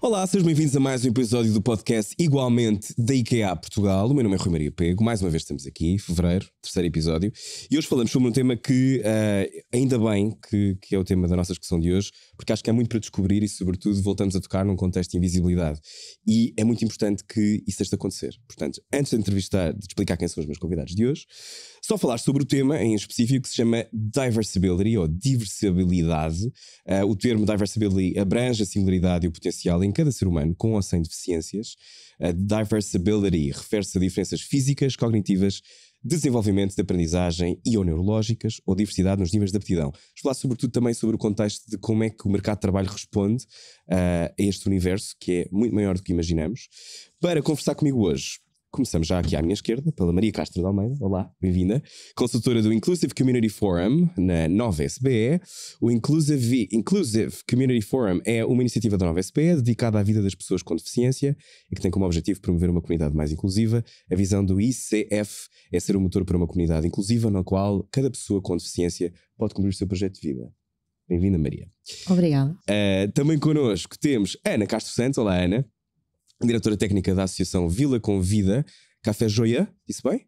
Olá, sejam bem-vindos a mais um episódio do podcast Igualmente da IKEA Portugal. O meu nome é Rui Maria Pego, mais uma vez estamos aqui, fevereiro, terceiro episódio, e hoje falamos sobre um tema que uh, ainda bem que, que, é o tema da nossa discussão de hoje, porque acho que é muito para descobrir e, sobretudo, voltamos a tocar num contexto de invisibilidade. E é muito importante que isso esteja a acontecer. Portanto, antes de entrevistar, de explicar quem são os meus convidados de hoje, só falar sobre o tema em específico que se chama Diversibility ou Diversibilidade. Uh, eh, o termo Diversibility abrange a singularidade e o potencial em cada ser humano, com ou sem deficiências. A diversability refere-se a diferenças físicas, cognitivas, desenvolvimento de aprendizagem e ou neurológicas, ou diversidade nos níveis de aptidão. Vamos falar sobretudo também sobre o contexto de como é que o mercado de trabalho responde uh, a este universo, que é muito maior do que imaginamos. Para conversar comigo hoje, Começamos já aqui à minha esquerda, pela Maria Castro de Almeida. Olá, bem-vinda. Consultora do Inclusive Community Forum, na Nova SBE. O Inclusive, Inclusive Community Forum é uma iniciativa da Nova SBE dedicada à vida das pessoas com deficiência e que tem como objetivo promover uma comunidade mais inclusiva. A visão do ICF é ser o um motor para uma comunidade inclusiva na qual cada pessoa com deficiência pode cumprir o seu projeto de vida. Bem-vinda, Maria. Obrigada. Uh, também connosco temos Ana Castro Santos. Olá, Ana diretora técnica da Associação Vila Convida, Café Joia, disse bem?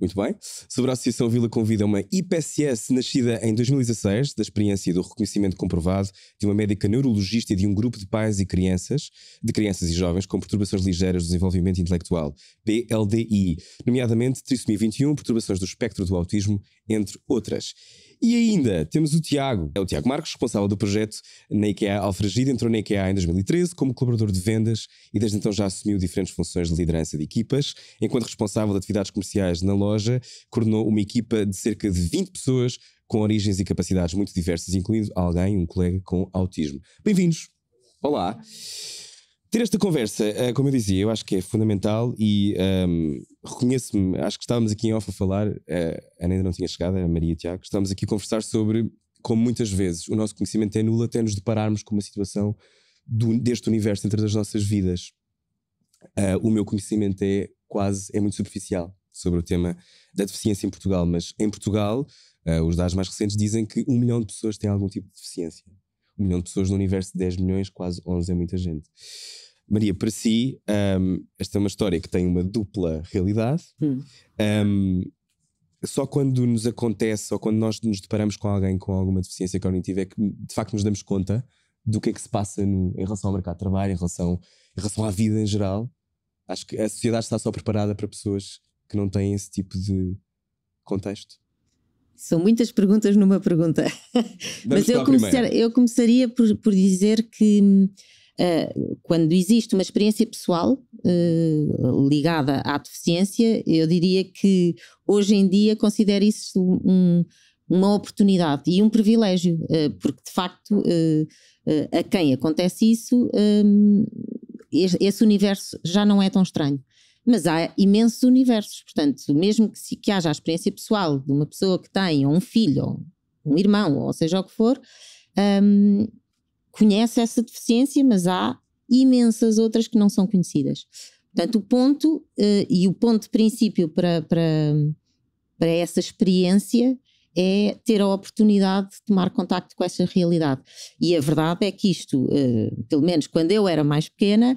Muito bem. Sobre a Associação Vila Convida, uma IPSS nascida em 2016, da experiência e do reconhecimento comprovado de uma médica neurologista e de um grupo de pais e crianças, de crianças e jovens com perturbações ligeiras do desenvolvimento intelectual, PLDI, nomeadamente trissomia 21, perturbações do espectro do autismo, entre outras. E ainda temos o Tiago. É o Tiago Marcos, responsável do projeto na IKEA Alfragida. Entrou na IKEA em 2013 como colaborador de vendas e desde então já assumiu diferentes funções de liderança de equipas. Enquanto responsável de atividades comerciais na loja, coordenou uma equipa de cerca de 20 pessoas com origens e capacidades muito diversas, incluindo alguém, um colega com autismo. Bem-vindos! Olá! Ter esta conversa, uh, como eu dizia, eu acho que é fundamental e um, ehm, reconheço-me, acho que estávamos aqui em off a falar, uh, a Ana ainda não tinha chegado, a Maria e Tiago, estávamos aqui a conversar sobre como muitas vezes o nosso conhecimento é nulo até nos depararmos com uma situação do, deste universo entre as nossas vidas. Uh, o meu conhecimento é quase, é muito superficial sobre o tema da deficiência em Portugal, mas em Portugal, uh, os dados mais recentes dizem que um milhão de pessoas têm algum tipo de deficiência milhão de pessoas no universo 10 milhões, quase 11 é muita gente. Maria, para si, um, esta é uma história que tem uma dupla realidade. Hum. Um, só quando nos acontece, ou quando nós nos deparamos com alguém com alguma deficiência cognitiva, é que de facto nos damos conta do que é que se passa no, em relação ao mercado de trabalho, em relação, em relação à vida em geral. Acho que a sociedade está só preparada para pessoas que não têm esse tipo de contexto. São muitas perguntas numa pergunta. Mas eu, começar, eu, começaria por, por dizer que uh, quando existe uma experiência pessoal uh, ligada à deficiência, eu diria que hoje em dia considero isso um, uma oportunidade e um privilégio, uh, porque de facto a quem acontece isso, um, esse universo já não é tão estranho. Mas há imensos universos, portanto, mesmo que, se, que haja a experiência pessoal de uma pessoa que tem, ou um filho, ou um irmão, ou seja o que for, um, conhece essa deficiência, mas há imensas outras que não são conhecidas. Portanto, o ponto uh, e o ponto de princípio para, para, para essa experiência é ter a oportunidade de tomar contacto com essa realidade. E a verdade é que isto, uh, pelo menos quando eu era mais pequena,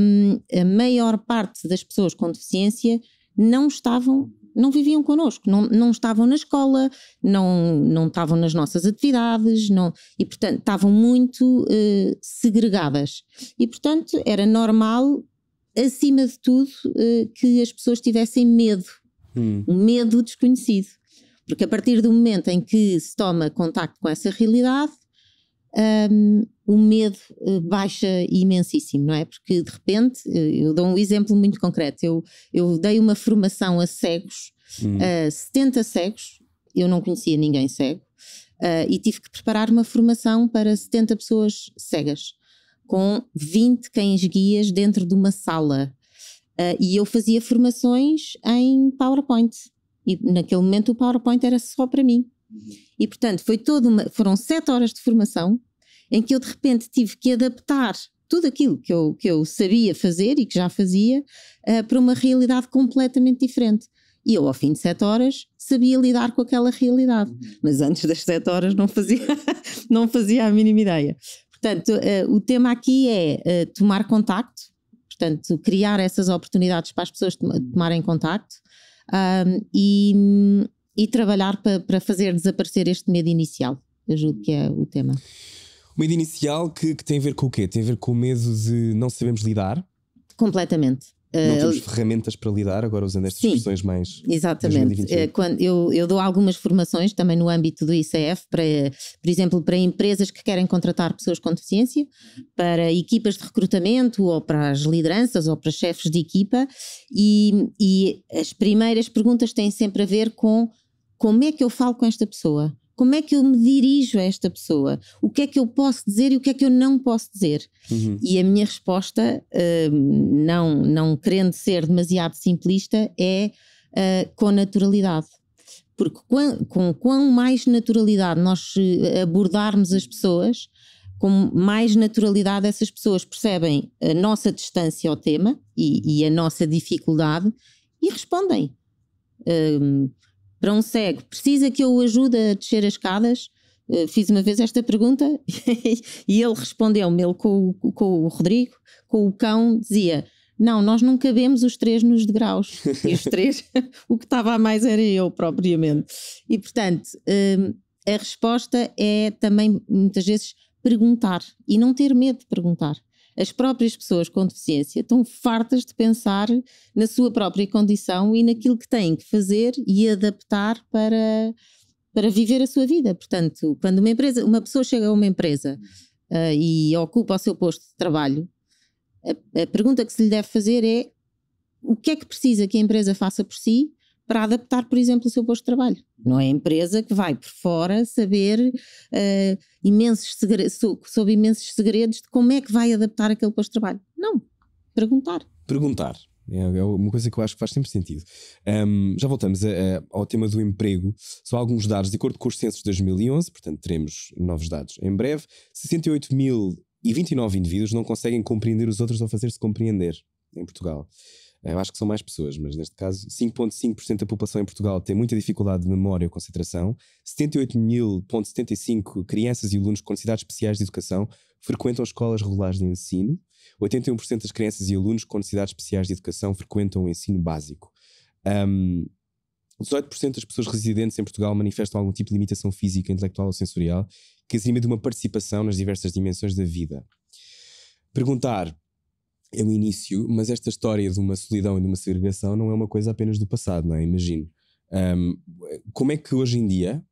um, a maior parte das pessoas com deficiência não estavam não viviam connosco, não, não estavam na escola, não, não estavam nas nossas atividades, não, e portanto estavam muito eh, segregadas. E portanto era normal, acima de tudo, eh, que as pessoas tivessem medo, hum. medo desconhecido. Porque a partir do momento em que se toma contacto com essa realidade, um, o medo eh, baixa imensíssimo, não é? Porque de repente, eu dou um exemplo muito concreto, eu, eu dei uma formação a cegos, hum. a 70 cegos, eu não conhecia ninguém cego, uh, e tive que preparar uma formação para 70 pessoas cegas, com 20 cães-guias dentro de uma sala. Uh, e eu fazia formações em PowerPoint. E naquele momento o PowerPoint era só para mim. E portanto foi toda uma, foram sete horas de formação em que eu de repente tive que adaptar tudo aquilo que eu, que eu sabia fazer e que já fazia uh, para uma realidade completamente diferente. E eu, ao fim de sete horas, sabia lidar com aquela realidade. Mas antes das sete horas não fazia, não fazia a mínima ideia. Portanto, uh, o tema aqui é uh, tomar contacto, portanto, criar essas oportunidades para as pessoas tomarem contacto, um, e, e, trabalhar para, para fazer desaparecer este medo inicial. Eu julgo que é o tema. O medo inicial que, que tem a ver com o quê? Tem a ver com o medo de não sabermos lidar? Completamente. Não ah, temos uh, ferramentas para lidar, agora usando estas sim, expressões mais. Exatamente. Uh, quando eu, eu dou algumas formações também no âmbito do ICF, para, por exemplo, para empresas que querem contratar pessoas com deficiência, para equipas de recrutamento ou para as lideranças ou para chefes de equipa, e, e as primeiras perguntas têm sempre a ver com como é que eu falo com esta pessoa? Como é que eu me dirijo a esta pessoa? O que é que eu posso dizer e o que é que eu não posso dizer? Uhum. E a minha resposta, uh, não, não querendo ser demasiado simplista, é uh, com naturalidade. Porque com, quão mais naturalidade nós eh, abordarmos as pessoas, com mais naturalidade essas pessoas percebem a nossa distância ao tema e, e a nossa dificuldade e respondem. Hum, para um cego, precisa que eu o ajude a descer as escadas? Eh, fiz uma vez esta pergunta e ele respondeu-me, ele com, com o Rodrigo, com o cão, dizia: Não, nós não cabemos os três nos degraus. E os três, o que estava a mais era eu propriamente. E portanto, ehm, a resposta é também muitas vezes perguntar e não ter medo de perguntar as próprias pessoas com deficiência estão fartas de pensar na sua própria condição e naquilo que têm que fazer e adaptar para, para viver a sua vida. Portanto, quando uma empresa, uma pessoa chega a uma empresa uh, e ocupa o seu posto de trabalho, a, a pergunta que se lhe deve fazer é o que é que precisa que a empresa faça por si para adaptar, por exemplo, o seu posto de trabalho. Não é a empresa que vai por fora saber uh, imensos segredos, sobre imensos segredos de como é que vai adaptar aquele posto de trabalho. Não. Perguntar. Perguntar. É, é uma coisa que eu acho que faz sempre sentido. Um, já voltamos a, a, ao tema do emprego. Só alguns dados. De acordo com os censos de 2011, portanto, teremos novos dados em breve. 68 mil e 29 indivíduos não conseguem compreender os outros ou fazer-se compreender em Portugal. Eu acho que são mais pessoas, mas neste caso, 5,5% da população em Portugal tem muita dificuldade de memória ou concentração. 78.075 crianças e alunos com necessidades especiais de educação frequentam escolas regulares de ensino. 81% das crianças e alunos com necessidades especiais de educação frequentam o ensino básico. Um, 18% das pessoas residentes em Portugal manifestam algum tipo de limitação física, intelectual ou sensorial que exime de uma participação nas diversas dimensões da vida. Perguntar é o início, mas esta história de uma solidão e de uma segregação não é uma coisa apenas do passado, não é? Imagino. Um, como é que hoje em dia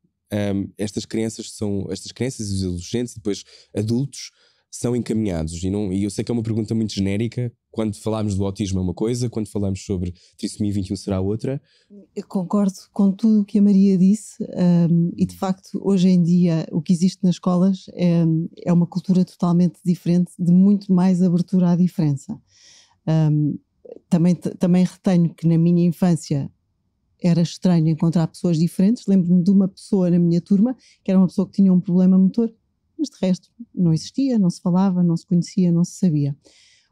um, estas crianças são, estas crianças e os adolescentes e depois adultos são encaminhados? E, não, e eu sei que é uma pergunta muito genérica. Quando falamos do autismo é uma coisa, quando falamos sobre trissomia 21 será outra. Eu concordo com tudo o que a Maria disse um, e de facto hoje em dia o que existe nas escolas é, é uma cultura totalmente diferente, de muito mais abertura à diferença. Um, também, também retenho que na minha infância era estranho encontrar pessoas diferentes. Lembro-me de uma pessoa na minha turma que era uma pessoa que tinha um problema motor mas de resto não existia, não se falava, não se conhecia, não se sabia.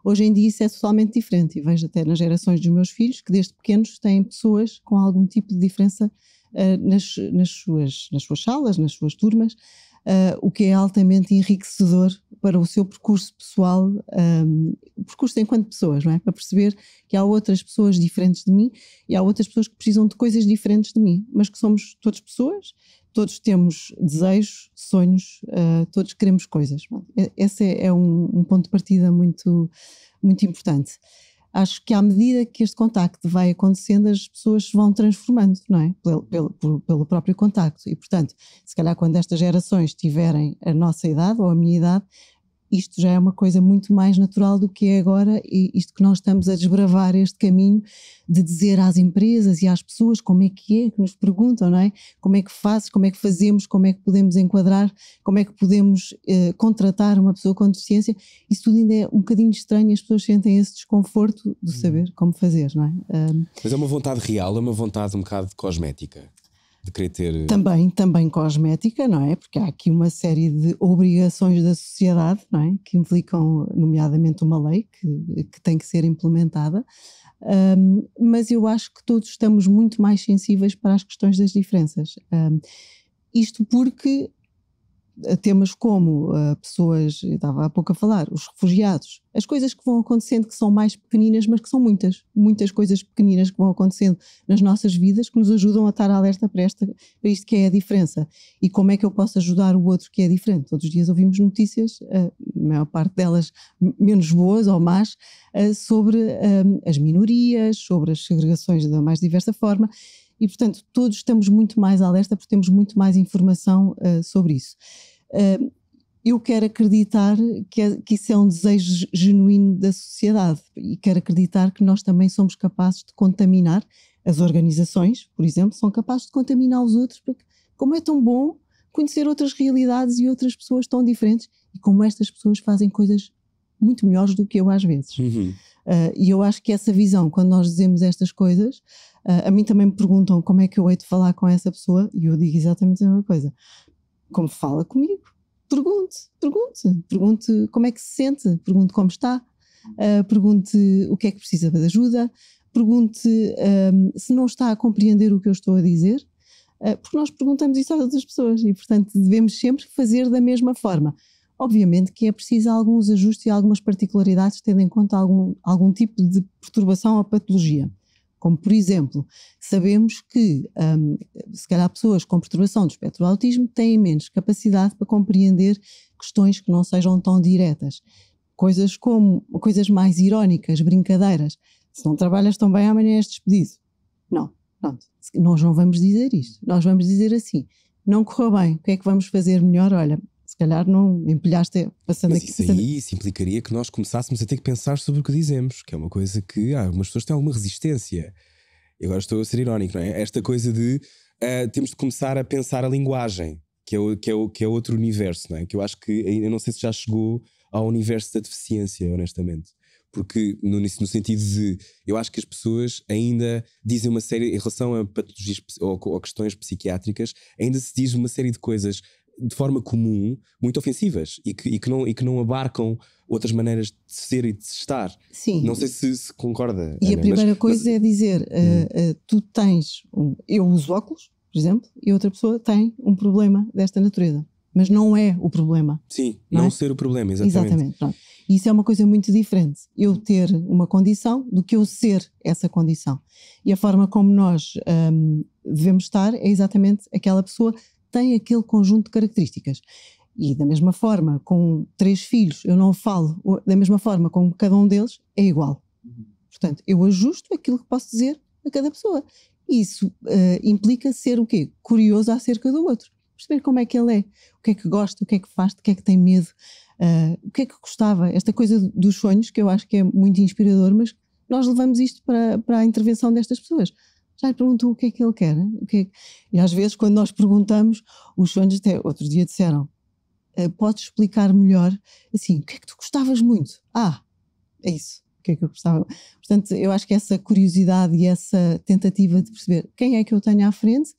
Hoje em dia isso é totalmente diferente e vejo até nas gerações dos meus filhos que desde pequenos têm pessoas com algum tipo de diferença uh, nas, nas, suas, nas suas salas, nas suas turmas, uh, o que é altamente enriquecedor para o seu percurso pessoal, um, ehm, percurso enquanto pessoas, não é? Para perceber que há outras pessoas diferentes de mim e há outras pessoas que precisam de coisas diferentes de mim, mas que somos todas pessoas todos temos desejos, sonhos, uh, todos queremos coisas. Esse é, é um, um, ponto de partida muito, muito importante. Acho que à medida que este contacto vai acontecendo, as pessoas se vão transformando, não é? Pelo, pelo, pelo próprio contacto. E, portanto, se calhar quando estas gerações tiverem a nossa idade ou a minha idade, isto já é uma coisa muito mais natural do que é agora e isto que nós estamos a desbravar este caminho de dizer às empresas e às pessoas como é que é que nos perguntam, não é? Como é que fazes, como é que fazemos, como é que podemos enquadrar, como é que podemos eh, contratar uma pessoa com deficiência. Isso tudo ainda é um bocadinho estranho, as pessoas sentem esse desconforto de uhum. saber como fazer, não é? Um... Mas é uma vontade real, é uma vontade um bocado cosmética de querer ter. Eh, também, também cosmética, não é? Porque há aqui uma série de obrigações da sociedade, não é? Que implicam, nomeadamente, uma lei que, que tem que ser implementada. Um, mas eu acho que todos estamos muito mais sensíveis para as questões das diferenças. Um, isto porque eh, temas como uh, pessoas, eu estava há pouco a falar, os refugiados, as coisas que vão acontecendo que são mais pequeninas, mas que são muitas, muitas coisas pequeninas que vão acontecendo nas nossas vidas que nos ajudam a estar alerta para, esta, para isto que é a diferença. E como é que eu posso ajudar o outro que é diferente? Todos os dias ouvimos notícias, eh, a maior parte delas menos boas ou más, sobre as minorias, sobre as segregações da mais diversa forma e, portanto, todos estamos muito mais alerta porque temos muito mais informação uh, sobre isso. Uh, eu quero acreditar que, é, que, isso é um desejo genuíno da sociedade e quero acreditar que nós também somos capazes de contaminar as organizações, por exemplo, são capazes de contaminar os outros, porque, como é tão bom conhecer outras realidades e outras pessoas tão diferentes e como estas pessoas fazem coisas muito melhores do que eu às vezes. Uhum. Uh, e eu acho que essa visão, quando nós dizemos estas coisas, Uh, a mim também me perguntam como é que eu hei de falar com essa pessoa e eu digo exatamente a mesma coisa. Como fala comigo? Pergunte, pergunte, pergunte como é que se sente, pergunte como está, uh, pergunte o que é que precisa de ajuda, pergunte ah, se não está a compreender o que eu estou a dizer, uh, porque nós perguntamos isso às outras pessoas e, portanto, devemos sempre fazer da mesma forma. Obviamente que é preciso alguns ajustes e algumas particularidades, tendo em conta algum, algum tipo de perturbação ou patologia. Como, por exemplo, sabemos que, um, se calhar, pessoas com perturbação do espectro do autismo têm menos capacidade para compreender questões que não sejam tão diretas. Coisas como, coisas mais irónicas, brincadeiras. Se não trabalhas tão bem, amanhã és despedido. Não, pronto. Nós não vamos dizer isto. Nós vamos dizer assim: não correu bem, o que é que vamos fazer melhor? Olha, se calhar não empilhaste passando Mas aqui. Isso passando... aí isso implicaria que nós começássemos a ter que pensar sobre o que dizemos, que é uma coisa que ah, algumas pessoas têm alguma resistência. Eu agora estou a ser irónico, não é? Esta coisa de uh, temos de começar a pensar a linguagem, que é, o, que, é o, que é outro universo, não é? Que eu acho que ainda eh, não sei se já chegou ao universo da deficiência, honestamente. Porque no, no sentido de eu acho que as pessoas ainda dizem uma série, em relação a patologias ou, ou questões psiquiátricas, ainda se diz uma série de coisas de forma comum, muito ofensivas e que, e que, não, e que não abarcam outras maneiras de ser e de estar. Sim. Não sei se, se concorda. E Ana, a primeira mas, coisa mas... é dizer: uh, uh, tu tens. Um, eu uso óculos, por exemplo, e outra pessoa tem um problema desta natureza. Mas não é o problema. Sim, não, não é? ser o problema, exatamente. Exatamente. Pronto. Isso é uma coisa muito diferente. Eu ter uma condição do que eu ser essa condição. E a forma como nós um, devemos estar é exatamente aquela pessoa tem aquele conjunto de características. E da mesma forma, com três filhos, eu não falo da mesma forma com cada um deles, é igual. Uhum. Portanto, eu ajusto aquilo que posso dizer a cada pessoa. isso uh, implica ser o quê? Curioso acerca do outro. Perceber como é que ele é, o que é que gosta, o que é que faz, o que é que tem medo, uh, o que é que gostava. Esta coisa dos sonhos, que eu acho que é muito inspirador, mas nós levamos isto para, para a intervenção destas pessoas já lhe perguntou o que é que ele quer. O que, é que... E às vezes, quando nós perguntamos, os sonhos até outro dia disseram: eh, Podes explicar melhor? Assim, o que é que tu gostavas muito? Ah, é isso. O que é que eu gostava? Portanto, eu acho que essa curiosidade e essa tentativa de perceber quem é que eu tenho à frente,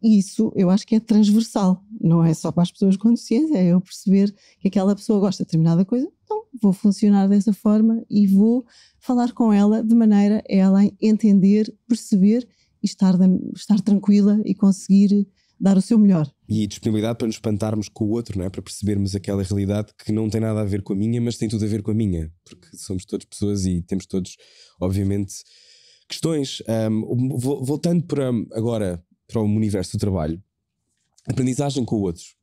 isso eu acho que é transversal. Não é só para as pessoas com deficiência, é eu perceber que aquela pessoa gosta de determinada coisa, então vou funcionar dessa forma e vou falar com ela de maneira a ela entender, perceber e estar, estar tranquila e conseguir dar o seu melhor. E disponibilidade para nos espantarmos com o outro, não é? para percebermos aquela realidade que não tem nada a ver com a minha, mas tem tudo a ver com a minha, porque somos todas pessoas e temos todos, obviamente, questões. Um, voltando para agora para o universo do trabalho, aprendizagem com o outro.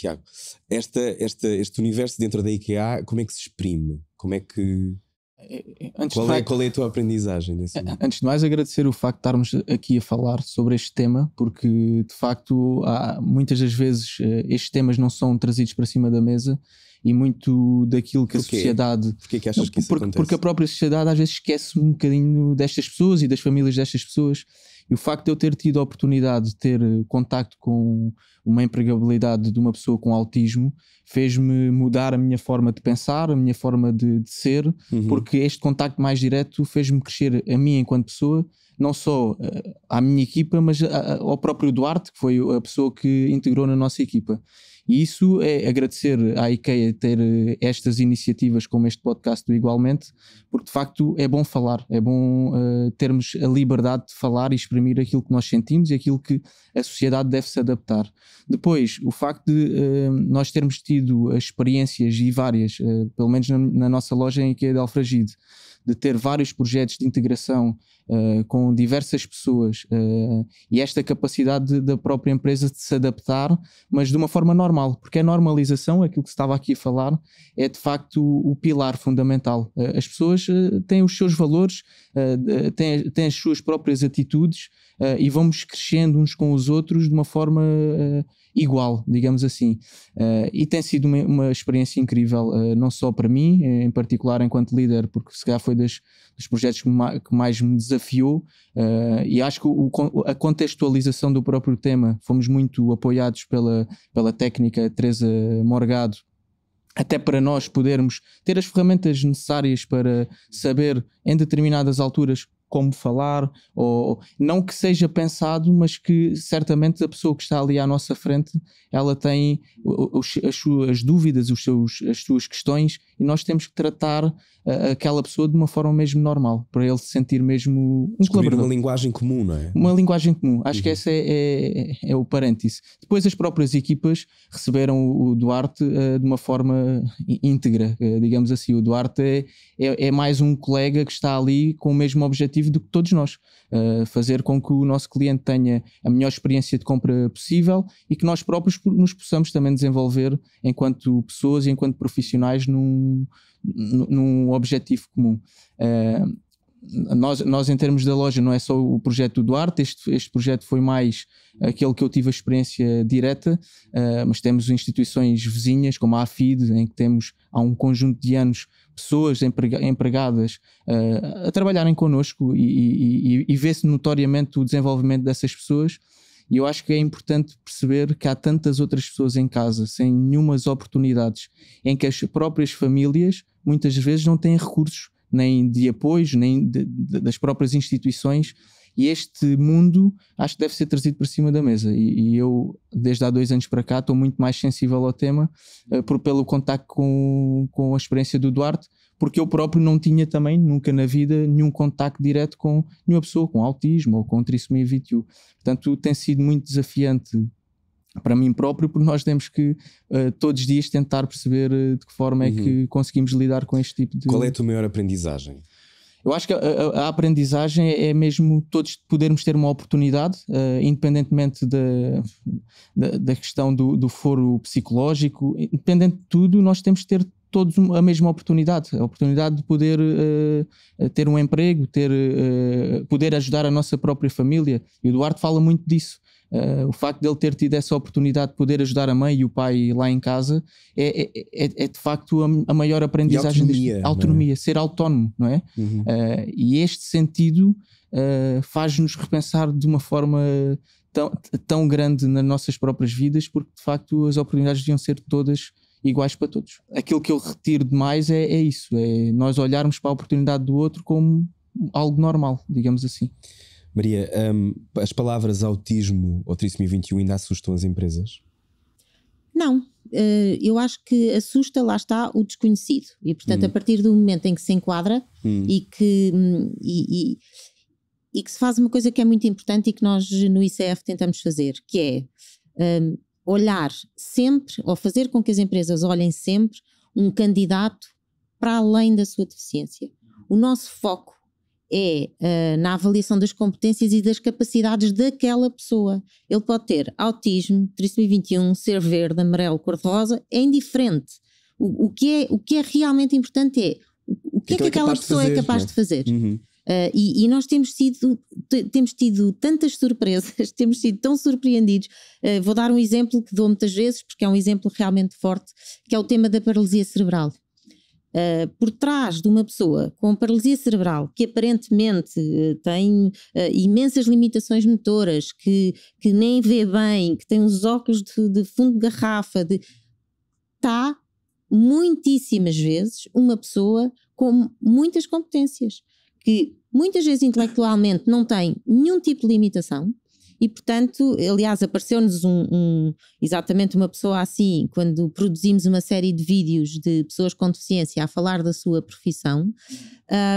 Tiago, esta, esta, este universo dentro da IKEA, como é que se exprime? Como é que. É, é, antes qual, é, mais, qual é a tua aprendizagem? Nesse é, antes de mais, agradecer o facto de estarmos aqui a falar sobre este tema, porque de facto, há, muitas das vezes eh, estes temas não são trazidos para cima da mesa e muito daquilo que Porquê? a sociedade. Porquê é que achas não, que isso porque, porque a própria sociedade às vezes esquece um bocadinho destas pessoas e das famílias destas pessoas. E o facto de eu ter tido a oportunidade de ter contacto com uma empregabilidade de uma pessoa com autismo fez-me mudar a minha forma de pensar, a minha forma de, de ser, uhum. porque este contacto mais direto fez-me crescer a mim enquanto pessoa, não só eh, à minha equipa, mas eh, ao próprio Duarte, que foi a pessoa que integrou na nossa equipa. E isso é agradecer à IKEA ter eh, estas iniciativas como este podcast do Igualmente, porque de facto é bom falar, é bom uh, termos a liberdade de falar e exprimir aquilo que nós sentimos e aquilo que a sociedade deve se adaptar. Depois, o facto de uh, nós termos tido experiências e várias, uh, pelo menos na, na nossa loja em IKEA é de Alfragide, de ter vários projetos de integração uh, com diversas pessoas uh, e esta capacidade da própria empresa de se adaptar, mas de uma forma normal, porque a normalização, aquilo que estava aqui a falar, é de facto o, o pilar fundamental. Uh, as pessoas têm os seus valores, têm, têm as suas próprias atitudes e vamos crescendo uns com os outros de uma forma igual, digamos assim. Uh, e tem sido uma, uma experiência incrível, uh, não só para mim, eh, em particular enquanto líder, porque se calhar foi das, dos projetos que, ma, que mais me desafiou, uh, e acho que o, a contextualização do próprio tema, fomos muito apoiados pela, pela técnica Teresa Morgado, até para nós podermos ter as ferramentas necessárias para saber em determinadas alturas como falar, ou não que seja pensado, mas que certamente a pessoa que está ali à nossa frente, ela tem os, as suas dúvidas, os seus, as suas questões e nós temos que tratar uh, aquela pessoa de uma forma mesmo normal, para ele se sentir mesmo um colaborador. uma linguagem comum, não é? Uma linguagem comum. Acho uhum. que esse é, é, é, é, o parêntese. Depois as próprias equipas receberam o, Duarte uh, de uma forma eh, íntegra, uh, digamos assim. O Duarte é, é, é, mais um colega que está ali com o mesmo objetivo do que todos nós. fazer com que o nosso cliente tenha a melhor experiência de compra possível e que nós próprios nos possamos também desenvolver enquanto pessoas e enquanto profissionais num num, objetivo comum. Uh, nós, nós, em termos da loja, não é só o projeto do Duarte, este, este projeto foi mais aquele que eu tive a experiência direta, uh, mas temos instituições vizinhas, como a AFID, em que temos há um conjunto de anos pessoas empregadas uh, a trabalharem connosco e, e, e, e vê-se notoriamente o desenvolvimento dessas pessoas. E eu acho que é importante perceber que há tantas outras pessoas em casa sem nenhumas oportunidades, em que as próprias famílias muitas vezes não têm recursos nem de apoios, nem de, de, das próprias instituições e este mundo acho que deve ser trazido para cima da mesa. E, e eu, desde há dois anos para cá, estou muito mais sensível ao tema, uh, por, pelo contacto com, com a experiência do Duarte, porque eu próprio não tinha também, nunca na vida, nenhum contacto direto com nenhuma pessoa com autismo ou com trissomia 21. Portanto, tem sido muito desafiante para mim próprio, porque nós temos que uh, todos os dias tentar perceber uh, de que forma uhum. é que uhum. conseguimos lidar com este tipo de. Qual é a tua maior aprendizagem? Eu acho que a, a, aprendizagem é, é mesmo todos podermos ter uma oportunidade, uh, independentemente da, da, da questão do, do, foro psicológico, independente de tudo, nós temos que ter todos a mesma oportunidade, a oportunidade de poder uh, ter um emprego, ter, uh, poder ajudar a nossa própria família. E o Eduardo fala muito disso. Uh, o facto dele ter tido essa oportunidade de poder ajudar a mãe e o pai lá em casa é, é, é, é de facto a, a maior aprendizagem. E é? autonomia. ser autónomo, não é? Uhum. Uh, e este sentido uh, faz-nos repensar de uma forma tão, tão grande nas nossas próprias vidas, porque de facto as oportunidades deviam ser todas iguais para todos. Aquilo que eu retiro demais é, é isso, é nós olharmos para a oportunidade do outro como algo normal, digamos assim. Maria, um, as palavras autismo ou trissomia 21 ainda assustam as empresas? Não, eh, eu acho que assusta, lá está, o desconhecido. E, portanto, hum. a partir do momento em que se enquadra hum. e que. Hum, e, e, e, que se faz uma coisa que é muito importante e que nós no ICF tentamos fazer, que é um, olhar sempre, ou fazer com que as empresas olhem sempre um candidato para além da sua deficiência. O nosso foco é uh, na avaliação das competências e das capacidades daquela pessoa. Ele pode ter autismo, trissomia 21, ser verde, amarelo, cor-de-rosa, é indiferente. O, o, que é, o que é realmente importante é o que é então que é aquela pessoa é capaz de é? fazer. Uh, e, e, nós temos sido, temos tido tantas surpresas, temos sido tão surpreendidos. Uh, vou dar um exemplo que dou muitas vezes, porque é um exemplo realmente forte, que é o tema da paralisia cerebral. Uh, por trás de uma pessoa com paralisia cerebral que aparentemente uh, tem uh, imensas limitações motoras, que, que nem vê bem, que tem os óculos de, de fundo de garrafa, está de... Tá muitíssimas vezes uma pessoa com muitas competências, que muitas vezes intelectualmente não tem nenhum tipo de limitação, e portanto, aliás, apareceu-nos um, um, exatamente uma pessoa assim, quando produzimos uma série de vídeos de pessoas com deficiência a falar da sua profissão,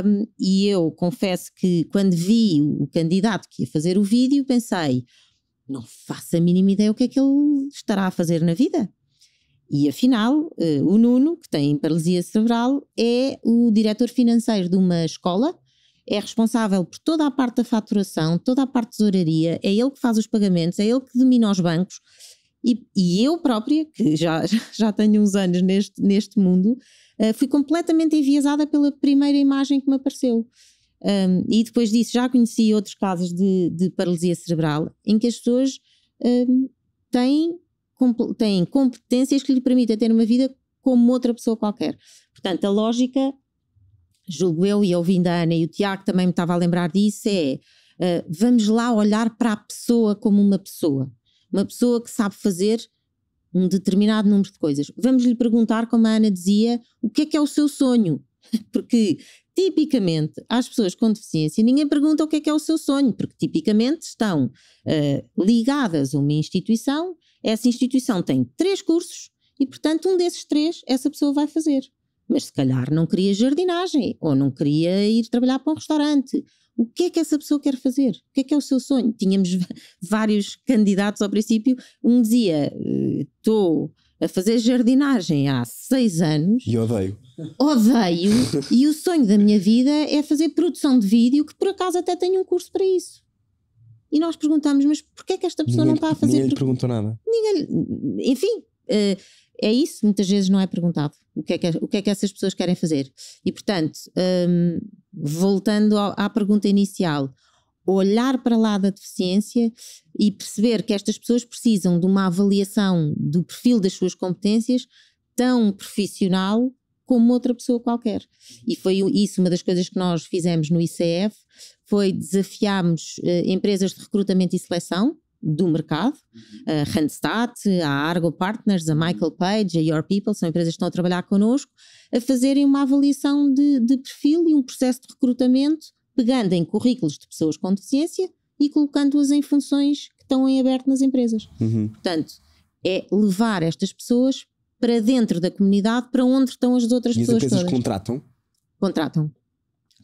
um, e eu confesso que quando vi o candidato que ia fazer o vídeo, pensei, não faço a mínima ideia o que é que ele estará a fazer na vida. E afinal, eh, o Nuno, que tem paralisia cerebral, é o diretor financeiro de uma escola é responsável por toda a parte da faturação, toda a parte de tesouraria, é ele que faz os pagamentos, é ele que domina os bancos. E, e eu própria, que já, já tenho uns anos neste, neste mundo, uh, fui completamente enviesada pela primeira imagem que me apareceu. Um, e depois disso já conheci outros casos de, de paralisia cerebral em que as pessoas um, têm, têm competências que lhe permitem ter uma vida como outra pessoa qualquer. Portanto, a lógica julgo eu, e ouvindo a Ana e o Tiago também me estava a lembrar disso, é uh, vamos lá olhar para a pessoa como uma pessoa. Uma pessoa que sabe fazer um determinado número de coisas. Vamos lhe perguntar, como a Ana dizia, o que é que é o seu sonho? Porque tipicamente às pessoas com deficiência ninguém pergunta o que é que é o seu sonho, porque tipicamente estão uh, ligadas a uma instituição, essa instituição tem três cursos e, portanto, um desses três essa pessoa vai fazer mas se calhar não queria jardinagem ou não queria ir trabalhar para um restaurante. O que é que essa pessoa quer fazer? O que é que é o seu sonho? Tínhamos vários candidatos ao princípio. Um dizia: estou a fazer jardinagem há seis anos. E odeio. Odeio. e o sonho da minha vida é fazer produção de vídeo, que por acaso até tenho um curso para isso. E nós perguntamos: mas por que é que esta pessoa ninguém, não está a fazer. Ninguém lhe perguntou nada. Ninguém. Enfim, eh, é isso. Muitas vezes não é perguntado. O que, é que, o que é que essas pessoas querem fazer? E, portanto, um, voltando ao, à pergunta inicial, olhar para lá da deficiência e perceber que estas pessoas precisam de uma avaliação do perfil das suas competências tão profissional como outra pessoa qualquer. E foi isso uma das coisas que nós fizemos no ICF, foi desafiámos eh, empresas de recrutamento e seleção do mercado, uhum. a Randstad, a Argo Partners, a uhum. Michael Page, a Your People, são empresas que estão a trabalhar connosco, a fazerem uma avaliação de, de perfil e um processo de recrutamento, pegando em currículos de pessoas com deficiência e colocando-as em funções que estão em aberto nas empresas. Uhum. Portanto, é levar estas pessoas para dentro da comunidade, para onde estão as outras e pessoas. As empresas todas. contratam? Contratam.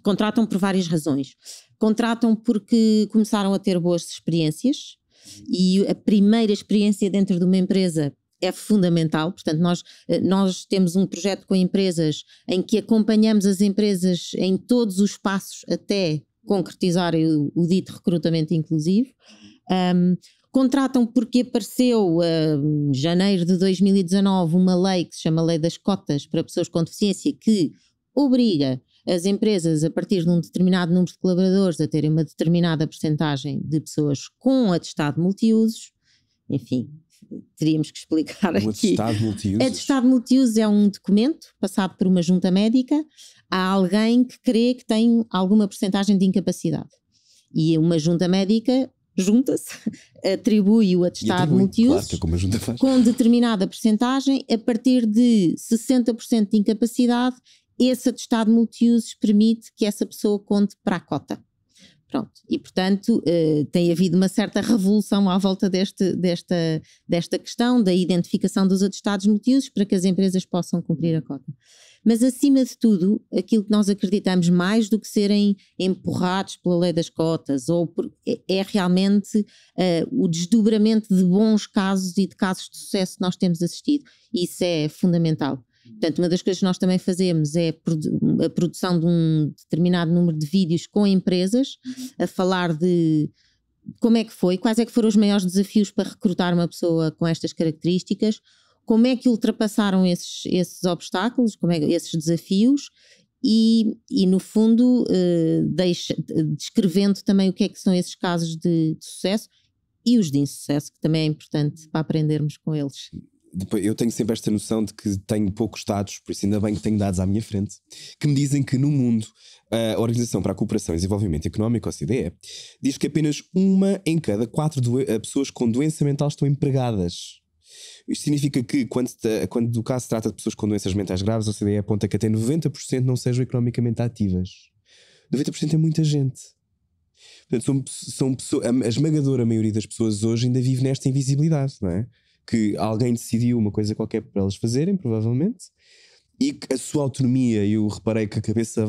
Contratam por várias razões. Contratam porque começaram a ter boas experiências e a primeira experiência dentro de uma empresa é fundamental. Portanto, nós, eh, nós temos um projeto com empresas em que acompanhamos as empresas em todos os passos até concretizar o, o dito recrutamento inclusivo. Um, contratam porque apareceu em janeiro de 2019 uma lei que se chama Lei das Cotas para Pessoas com Deficiência que obriga as empresas, a partir de um determinado número de colaboradores, a terem uma determinada porcentagem de pessoas com atestado multiusos, enfim, teríamos que explicar um aqui. Atestado multiusos? Atestado multiusos é um documento passado por uma junta médica a alguém que crê que tem alguma porcentagem de incapacidade. E uma junta médica junta-se, atribui o atestado atribui, multiusos é claro, com determinada porcentagem a partir de 60% de incapacidade esse atestado multiusos permite que essa pessoa conte para a cota. Pronto, e portanto eh, tem havido uma certa revolução à volta deste, desta, desta questão da identificação dos atestados multiusos para que as empresas possam cumprir a cota. Mas acima de tudo, aquilo que nós acreditamos mais do que serem empurrados pela lei das cotas ou por, é, é realmente uh, o desdobramento de bons casos e de casos de sucesso que nós temos assistido. Isso é fundamental. Portanto, uma das coisas que nós também fazemos é a produção de um determinado número de vídeos com empresas a falar de como é que foi, quais é que foram os maiores desafios para recrutar uma pessoa com estas características, como é que ultrapassaram esses, esses obstáculos, como é que, esses desafios e, e no fundo eh, deixa, descrevendo também o que é que são esses casos de, de sucesso e os de insucesso, que também é importante para aprendermos com eles depois, eu tenho sempre esta noção de que tenho poucos dados, por isso ainda bem que tenho dados à minha frente, que me dizem que no mundo eh, a Organização para a Cooperação e Desenvolvimento Económico, a OCDE, diz que apenas uma em cada quatro eh, pessoas com doença mental estão empregadas. Isto significa que, quando, quando do caso se trata de pessoas com doenças mentais graves, a OCDE aponta que até 90% não sejam economicamente ativas. 90% é muita gente. Portanto, são, são pessoas, a esmagadora maioria das pessoas hoje ainda vive nesta invisibilidade, não é? que alguém decidiu uma coisa qualquer para elas fazerem, provavelmente. E a sua autonomia, eu reparei que a cabeça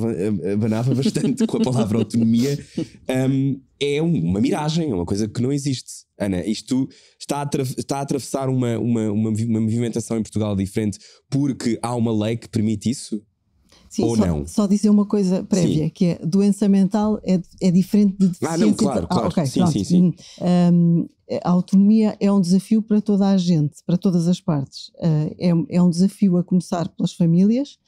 abanava bastante com a palavra autonomia, um, é uma miragem, é uma coisa que não existe. Ana, isto está a, está a atravessar uma, uma, uma, uma movimentação em Portugal diferente porque há uma lei que permite isso? Sim, ou só, não. Só dizer uma coisa prévia, sim. que é doença mental é, é diferente de deficiência. Ah, não, claro, ah, claro. Ah, okay, sim, sim, sim, um, hum, a autonomia é um desafio para toda a gente, para todas as partes. Uh, é, é um desafio a começar pelas famílias,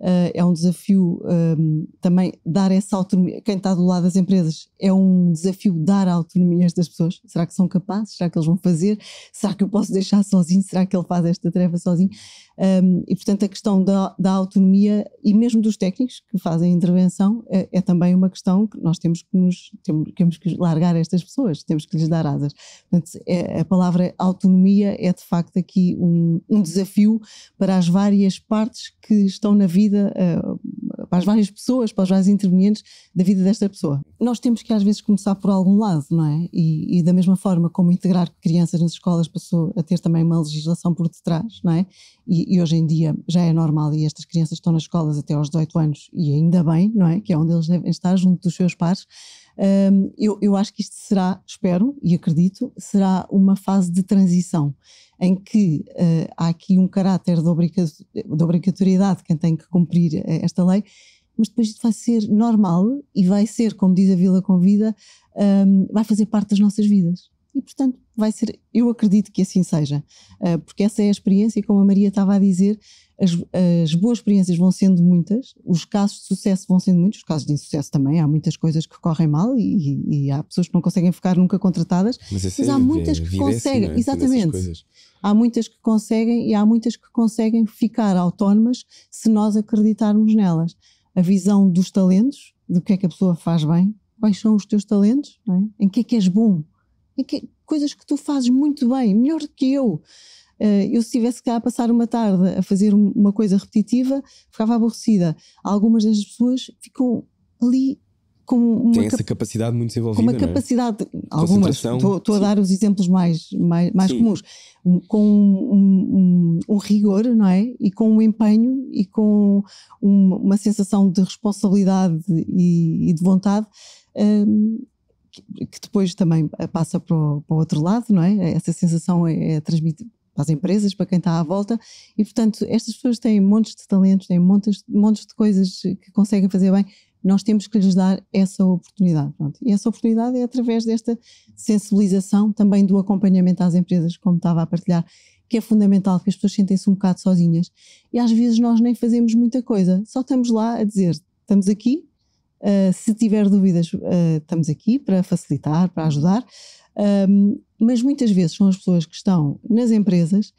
Uh, é um desafio um, também dar essa autonomia. Quem está do lado das empresas é um desafio dar autonomia a estas pessoas. Será que são capazes? Será que eles vão fazer? Será que eu posso deixar sozinho? Será que ele faz esta tarefa sozinho? Um, e portanto, a questão da, da, autonomia e mesmo dos técnicos que fazem a intervenção é, é também uma questão que nós temos que nos temos, temos, que largar estas pessoas, temos que lhes dar asas. Portanto, é, a palavra autonomia é de facto aqui um, um desafio para as várias partes que estão na vida vida, eh, para as várias pessoas, para os vários intervenientes da vida desta pessoa. Nós temos que às vezes começar por algum lado, não é? E, e da mesma forma como integrar crianças nas escolas passou a ter também uma legislação por detrás, não é? E, e, hoje em dia já é normal e estas crianças estão nas escolas até aos 18 anos e ainda bem, não é? Que é onde eles devem estar junto dos seus pares. Um, eu, eu acho que isto será, espero e acredito, será uma fase de transição em que uh, há aqui um caráter de, obrigatoriedade, quem tem que cumprir eh, esta lei, mas depois isto vai ser normal e vai ser, como diz a Vila Convida, um, vai fazer parte das nossas vidas. E, portanto, vai ser, eu acredito que assim seja, uh, porque essa é a experiência, como a Maria estava a dizer, as, as, boas experiências vão sendo muitas, os casos de sucesso vão sendo muitos, os casos de insucesso também. Há muitas coisas que correm mal e, e há pessoas que não conseguem ficar nunca contratadas, mas, mas é, há muitas é, que conseguem, é? exatamente. Há muitas que conseguem e há muitas que conseguem ficar autónomas se nós acreditarmos nelas. A visão dos talentos, do que é que a pessoa faz bem, quais são os teus talentos, é? em que é que és bom, em que, coisas que tu fazes muito bem, melhor que eu. Eh, eu se tivesse que passar uma tarde a fazer uma coisa repetitiva, ficava aborrecida. Algumas das pessoas ficam ali com Tem essa cap capacidade muito desenvolvida. Com uma é? capacidade, é? algumas, estou a dar os exemplos mais, mais, mais comuns, com um, um, um, rigor, não é? E com um empenho e com um, uma sensação de responsabilidade e, e de vontade. Ehm, que, que depois também passa para o, para o, outro lado, não é? Essa sensação é, é transmitida para as empresas, para quem está à volta. E, portanto, estas pessoas têm montes de talentos, têm montes, montes de coisas que conseguem fazer bem. Nós temos que lhes dar essa oportunidade. Pronto. E essa oportunidade é através desta sensibilização, também do acompanhamento às empresas, como estava a partilhar, que é fundamental, porque as pessoas sentem-se um bocado sozinhas. E às vezes nós nem fazemos muita coisa, só estamos lá a dizer: estamos aqui, Uh, se tiver dúvidas, uh, estamos aqui para facilitar, para ajudar. Um, mas muitas vezes são as pessoas que estão nas empresas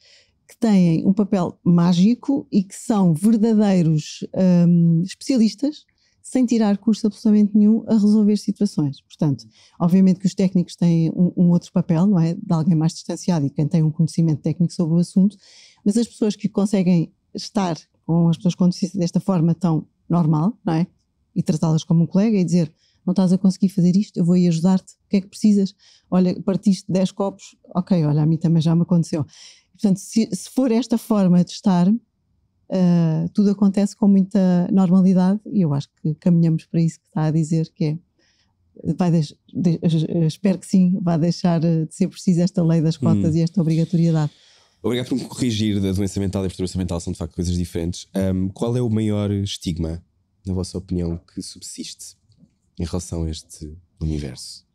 que têm um papel mágico e que são verdadeiros um, especialistas sem tirar custo absolutamente nenhum a resolver situações. Portanto, obviamente que os técnicos têm um, um, outro papel, não é? De alguém mais distanciado e quem tem um conhecimento técnico sobre o assunto, mas as pessoas que conseguem estar com as pessoas com deficiência desta forma tão normal, não é? E tratá-las como um colega e dizer não estás a conseguir fazer isto, eu vou aí ajudar-te, o que é que precisas? Olha, partiste 10 copos, ok, olha, a mim também já me aconteceu. Portanto, se, se for esta forma de estar, uh, tudo acontece com muita normalidade e eu acho que caminhamos para isso que está a dizer, que é vai de, de, espero que sim, vai deixar de ser preciso esta lei das cotas hum. e esta obrigatoriedade. Obrigado por me corrigir da doença mental e a perturbação mental são de facto coisas diferentes. Um, qual é o maior estigma, na vossa opinião, que subsiste em relação a este universo?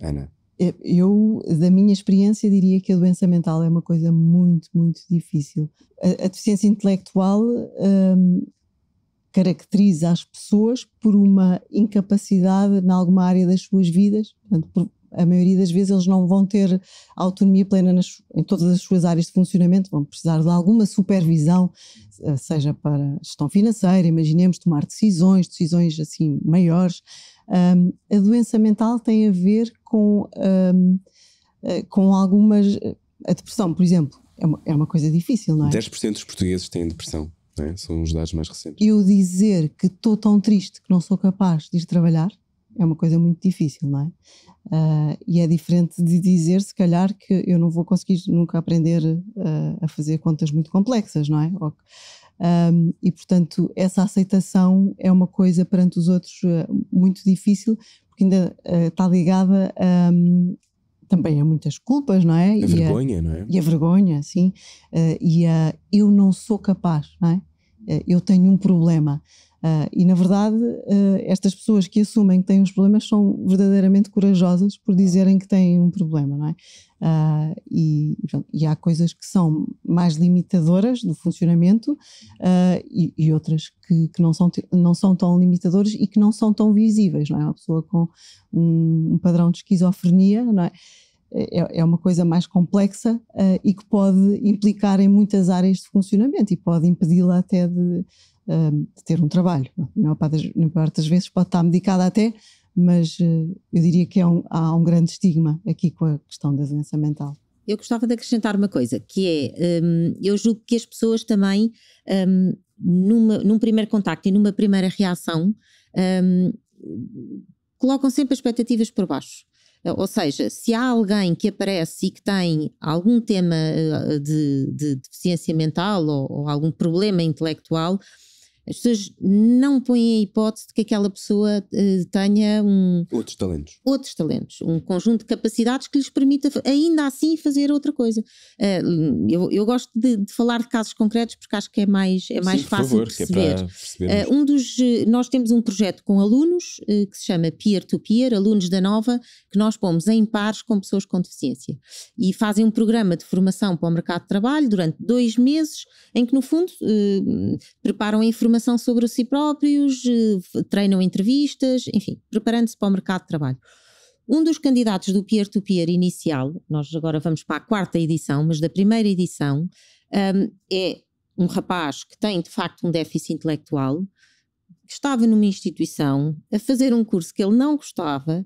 Ana? É, eu, da minha experiência, diria que a doença mental é uma coisa muito, muito difícil. A, a deficiência intelectual hum, caracteriza as pessoas por uma incapacidade em alguma área das suas vidas, portanto, por, a maioria das vezes eles não vão ter autonomia plena nas, em todas as suas áreas de funcionamento, vão precisar de alguma supervisão, eh, seja para gestão financeira, imaginemos tomar decisões, decisões assim maiores. Um, a doença mental tem a ver com, um, eh, com algumas. Eh, a depressão, por exemplo, é uma, é uma coisa difícil, não é? 10% dos portugueses têm depressão. É? São os dados mais recentes. Eu dizer que estou tão triste que não sou capaz de ir trabalhar é uma coisa muito difícil, não é? Uh, e é diferente de dizer, se calhar, que eu não vou conseguir nunca aprender uh, a fazer contas muito complexas, não é? Ou, um, ah, e, portanto, essa aceitação é uma coisa perante os outros uh, muito difícil, porque ainda está ligada um, também a muitas culpas, não é? A e vergonha, a, não é? E a vergonha, sim. e a eu não sou capaz, não é? Eh, eu tenho um problema. Uh, e na verdade, uh, estas pessoas que assumem que têm os problemas são verdadeiramente corajosas por dizerem que têm um problema, não é? Uh, e, pronto, e, há coisas que são mais limitadoras do funcionamento ah, e, e, outras que, que, não, são, não são tão limitadoras e que não são tão visíveis, não é? Uma pessoa com um, um padrão de esquizofrenia, não é? É, é, é uma coisa mais complexa uh, e que pode implicar em muitas áreas de funcionamento e pode impedi-la até de, eh, de, ter um trabalho. Na maior, parte das, maior parte das vezes pode estar medicada até, mas uh, eu diria que é um, há um grande estigma aqui com a questão da doença mental. Eu gostava de acrescentar uma coisa, que é, um, ehm, eu julgo que as pessoas também, um, ehm, numa, num primeiro contacto e numa primeira reação, ehm, colocam sempre as expectativas por baixo. Ou seja, se há alguém que aparece e que tem algum tema eh, de, de deficiência mental ou, ou algum problema intelectual, as pessoas não põem a hipótese de que aquela pessoa uh, tenha um, outros talentos. Outros talentos, um conjunto de capacidades que lhes permita ainda assim fazer outra coisa. Uh, eu, eu, gosto de, de, falar de casos concretos porque acho que é mais, é mais Sim, fácil favor, é perceber. É uh, um dos, nós temos um projeto com alunos que se chama Peer-to-Peer, -peer, alunos da Nova, que nós pomos em pares com pessoas com deficiência e fazem um programa de formação para o mercado de trabalho durante dois meses, em que, no fundo, preparam a informação informação sobre si próprios, eh, treinam entrevistas, enfim, preparando-se para o mercado de trabalho. Um dos candidatos do peer-to-peer -peer inicial, nós agora vamos para a quarta edição, mas da primeira edição, um, é um rapaz que tem de facto um déficit intelectual, que estava numa instituição a fazer um curso que ele não gostava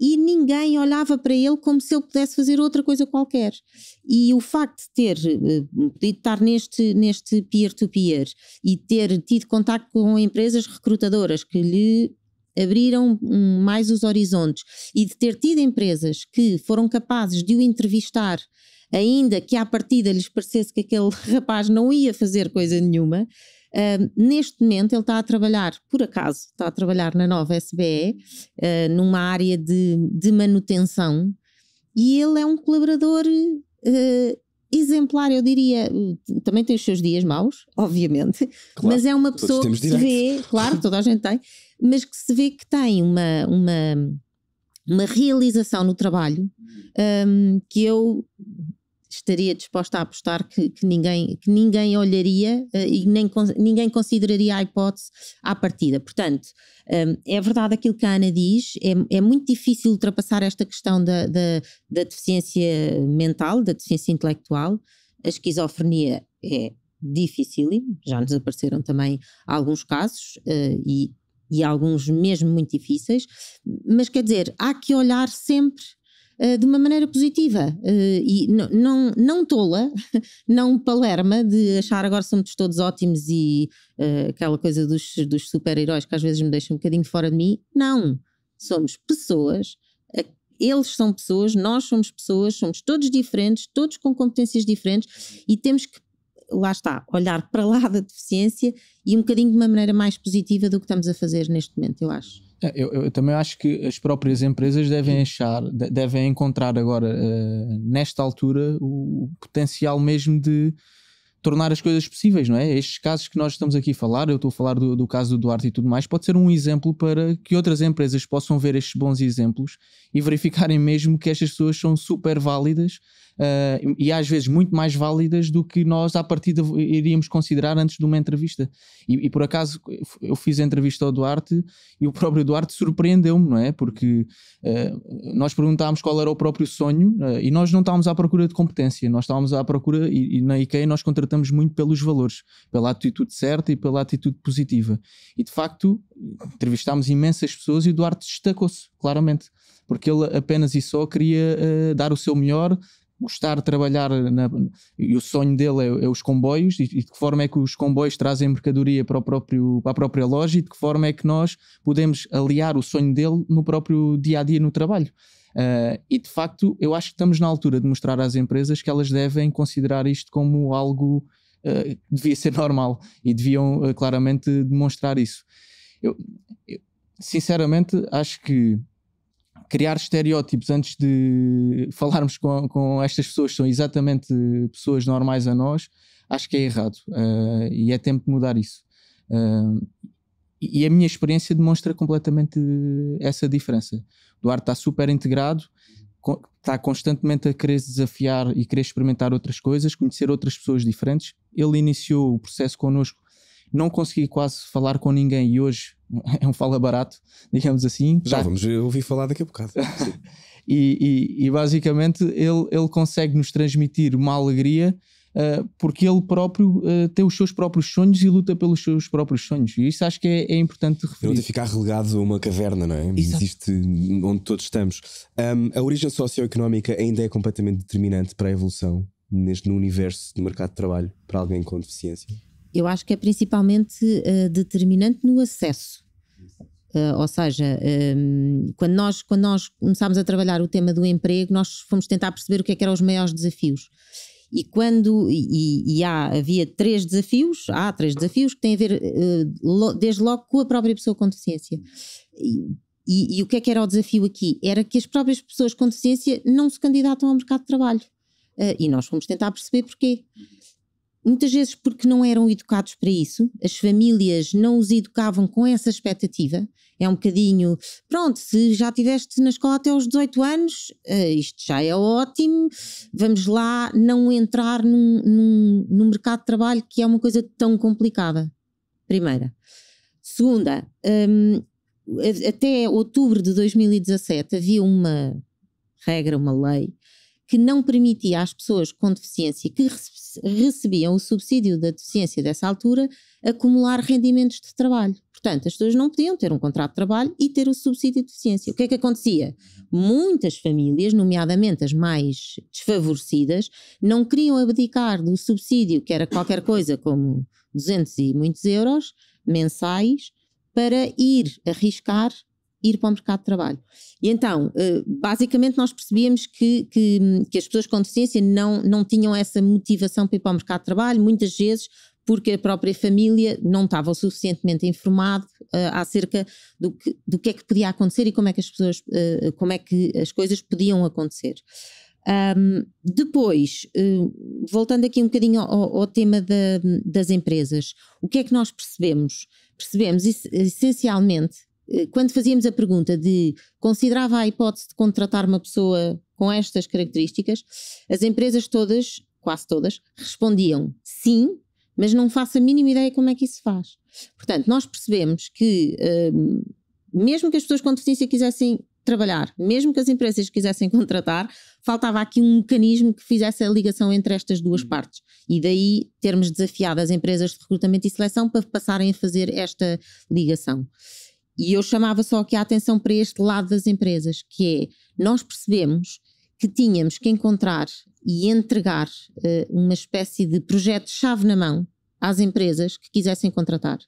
e ninguém olhava para ele como se ele pudesse fazer outra coisa qualquer. E o facto de ter eh, de estar neste, neste peer-to-peer -peer, e ter tido contato com empresas recrutadoras que lhe abriram mais os horizontes e de ter tido empresas que foram capazes de o entrevistar ainda que à partida lhes parecesse que aquele rapaz não ia fazer coisa nenhuma, neste momento ele está a trabalhar, por acaso, está a trabalhar na nova SBE, uh, ah, numa área de, de, manutenção, e ele é um colaborador uh, exemplar, eu diria. Também tem os seus dias maus, obviamente, claro, mas é uma pessoa que se direito. vê, claro, toda a gente tem, mas que se vê que tem uma, uma uma realização no trabalho um, que eu estaria disposta a apostar que, que ninguém, que ninguém olharia uh, e nem, ninguém consideraria a hipótese à partida. Portanto, um, é verdade aquilo que a Ana diz, é, é muito difícil ultrapassar esta questão da, da, da deficiência mental, da deficiência intelectual. A esquizofrenia é dificílimo, já nos apareceram também alguns casos uh, e, e alguns mesmo muito difíceis, mas quer dizer, há que olhar sempre eh, de uma maneira positiva uh, e não, não tola, não palerma de achar agora somos todos ótimos e uh, aquela coisa dos, dos super-heróis que às vezes me deixa um bocadinho fora de mim. Não, somos pessoas, eles são pessoas, nós somos pessoas, somos todos diferentes, todos com competências diferentes e temos que lá está, olhar para lá da deficiência e um bocadinho de uma maneira mais positiva do que estamos a fazer neste momento, eu acho. É, eu, eu, também acho que as próprias empresas devem achar, devem encontrar agora, uh, nesta altura, o potencial mesmo de tornar as coisas possíveis, não é? Estes casos que nós estamos aqui a falar, eu estou a falar do, do caso do Duarte e tudo mais, pode ser um exemplo para que outras empresas possam ver estes bons exemplos e verificarem mesmo que estas pessoas são super válidas uh, e às vezes muito mais válidas do que nós à partida iríamos considerar antes de uma entrevista. E, e por acaso eu fiz a entrevista ao Duarte e o próprio Duarte surpreendeu-me, não é? Porque uh, nós perguntámos qual era o próprio sonho uh, e nós não estávamos à procura de competência, nós estávamos à procura e, e na IKEA nós contratamos tratamos muito pelos valores, pela atitude certa e pela atitude positiva. E de facto, entrevistámos imensas pessoas e o Duarte destacou-se, claramente, porque ele apenas e só queria uh, dar o seu melhor, gostar de trabalhar na, e o sonho dele é, é os comboios e, e, de que forma é que os comboios trazem mercadoria para, o próprio, para a própria loja e de que forma é que nós podemos aliar o sonho dele no próprio dia a dia no trabalho. Uh, e de facto, eu acho que estamos na altura de mostrar às empresas que elas devem considerar isto como algo uh, que devia ser normal e deviam uh, claramente demonstrar isso. Eu, eu, sinceramente, acho que criar estereótipos antes de falarmos com, com estas pessoas que são exatamente pessoas normais a nós, acho que é errado uh, e é tempo de mudar isso. Uh, e a minha experiência demonstra completamente essa diferença. Duarte está super integrado, está constantemente a querer desafiar e querer experimentar outras coisas, conhecer outras pessoas diferentes. Ele iniciou o processo connosco, não consegui quase falar com ninguém e hoje é um fala barato, digamos assim. Já tá... vamos ouvir falar daqui a bocado. e, e, e, basicamente ele, ele consegue nos transmitir uma alegria eh, porque ele próprio eh, tem os seus próprios sonhos e luta pelos seus próprios sonhos. E isso acho que é, é importante referir. Não de ficar relegado a uma caverna, não é? Exato. Existe onde todos estamos. Um, a origem socioeconómica ainda é completamente determinante para a evolução neste no universo do mercado de trabalho para alguém com deficiência? Eu acho que é principalmente uh, determinante no acesso. Uh, ou seja, um, ehm, quando, nós, quando nós começámos a trabalhar o tema do emprego, nós fomos tentar perceber o que é que eram os maiores desafios. E quando e, e há, havia três desafios, há três desafios que têm a ver eh, desde logo com a própria pessoa com deficiência. E, e, o que é que era o desafio aqui? Era que as próprias pessoas com deficiência não se candidatam ao mercado de trabalho. Eh, e nós fomos tentar perceber porquê muitas vezes porque não eram educados para isso, as famílias não os educavam com essa expectativa. É um bocadinho, pronto, se já estiveste na escola até aos 18 anos, eh, isto já é ótimo, vamos lá não entrar num, num, num mercado de trabalho que é uma coisa tão complicada. Primeira. Segunda, hum, até outubro de 2017 havia uma regra, uma lei, que não permitia às pessoas com deficiência que recebiam o subsídio da deficiência dessa altura acumular rendimentos de trabalho. Portanto, as pessoas não podiam ter um contrato de trabalho e ter o subsídio de deficiência. O que é que acontecia? Muitas famílias, nomeadamente as mais desfavorecidas, não queriam abdicar do subsídio, que era qualquer coisa como 200 e muitos euros mensais, para ir arriscar ir para o mercado de trabalho. E então, eh, basicamente, nós percebíamos que, que, que, as pessoas com deficiência não, não tinham essa motivação para ir para o mercado de trabalho, muitas vezes porque a própria família não estava o suficientemente informado uh, acerca do que, do que é que podia acontecer e como é que as pessoas, uh, como é que as coisas podiam acontecer. Um, depois, uh, voltando aqui um bocadinho ao, ao tema da, das empresas, o que é que nós percebemos? Percebemos essencialmente eh, quando fazíamos a pergunta de considerava a hipótese de contratar uma pessoa com estas características, as empresas todas, quase todas, respondiam sim, mas não faço a mínima ideia como é que isso faz. Portanto, nós percebemos que, ehm, mesmo que as pessoas com deficiência quisessem trabalhar, mesmo que as empresas quisessem contratar, faltava aqui um mecanismo que fizesse a ligação entre estas duas hum. partes. E daí termos desafiado as empresas de recrutamento e seleção para passarem a fazer esta ligação. E eu chamava só aqui a atenção para este lado das empresas, que é nós percebemos que tínhamos que encontrar e entregar uh, uma espécie de projeto-chave na mão às empresas que quisessem contratar.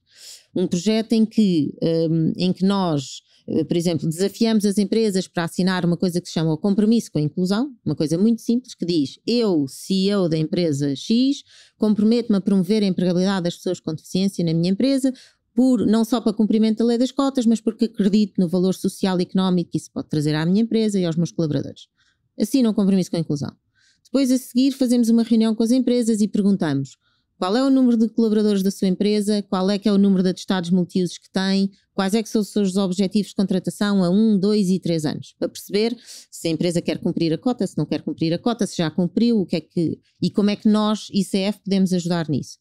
Um projeto em que, um, eh, em que nós, eh, por exemplo, desafiamos as empresas para assinar uma coisa que se chama o compromisso com a inclusão, uma coisa muito simples que diz: eu, CEO da empresa X, comprometo-me a promover a empregabilidade das pessoas com deficiência na minha empresa, por, não só para cumprimento da lei das cotas, mas porque acredito no valor social e económico que isso pode trazer à minha empresa e aos meus colaboradores. Assim, não compromisso com a inclusão. Depois, a seguir, fazemos uma reunião com as empresas e perguntamos qual é o número de colaboradores da sua empresa, qual é que é o número de atestados multiusos que tem, quais é que são os seus objetivos de contratação a 1, 2 e 3 anos, para perceber se a empresa quer cumprir a cota, se não quer cumprir a cota, se já cumpriu, o que é que e como é que nós, ICF, podemos ajudar nisso.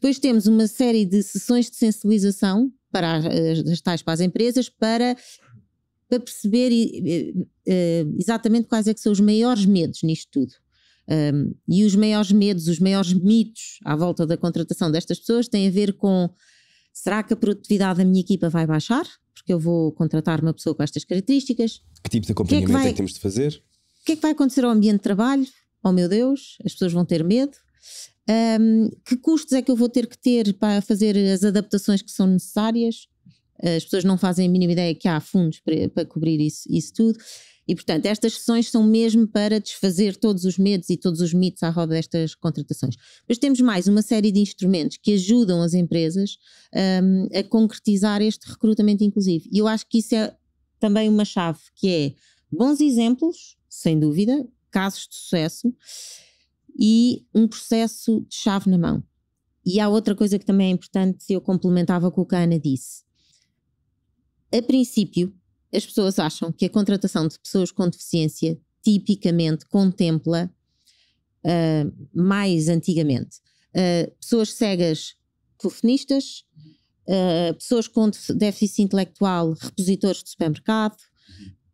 Depois temos uma série de sessões de sensibilização para as, eh, as tais para as empresas para, para perceber eh, eh, exatamente quais é que são os maiores medos nisto tudo. Um, e os maiores medos, os maiores mitos à volta da contratação destas pessoas têm a ver com será que a produtividade da minha equipa vai baixar? Porque eu vou contratar uma pessoa com estas características. Que tipo de acompanhamento que é, que vai, é que temos de fazer? O que é que vai acontecer ao ambiente de trabalho? Oh meu Deus, as pessoas vão ter medo. Um, que custos é que eu vou ter que ter para fazer as adaptações que são necessárias? Ah, as pessoas não fazem a mínima ideia que há fundos para, para cobrir isso, isso tudo. E, portanto, estas sessões são mesmo para desfazer todos os medos e todos os mitos à roda destas contratações. Mas temos mais uma série de instrumentos que ajudam as empresas um, a concretizar este recrutamento inclusivo. E eu acho que isso é também uma chave, que é bons exemplos, sem dúvida, casos de sucesso e um processo de chave na mão. E há outra coisa que também é importante, eu complementava com o que a Ana disse. A princípio, as pessoas acham que a contratação de pessoas com deficiência tipicamente contempla, uh, mais antigamente, uh, pessoas cegas telefonistas, uh, pessoas com déficit intelectual, repositores de supermercado,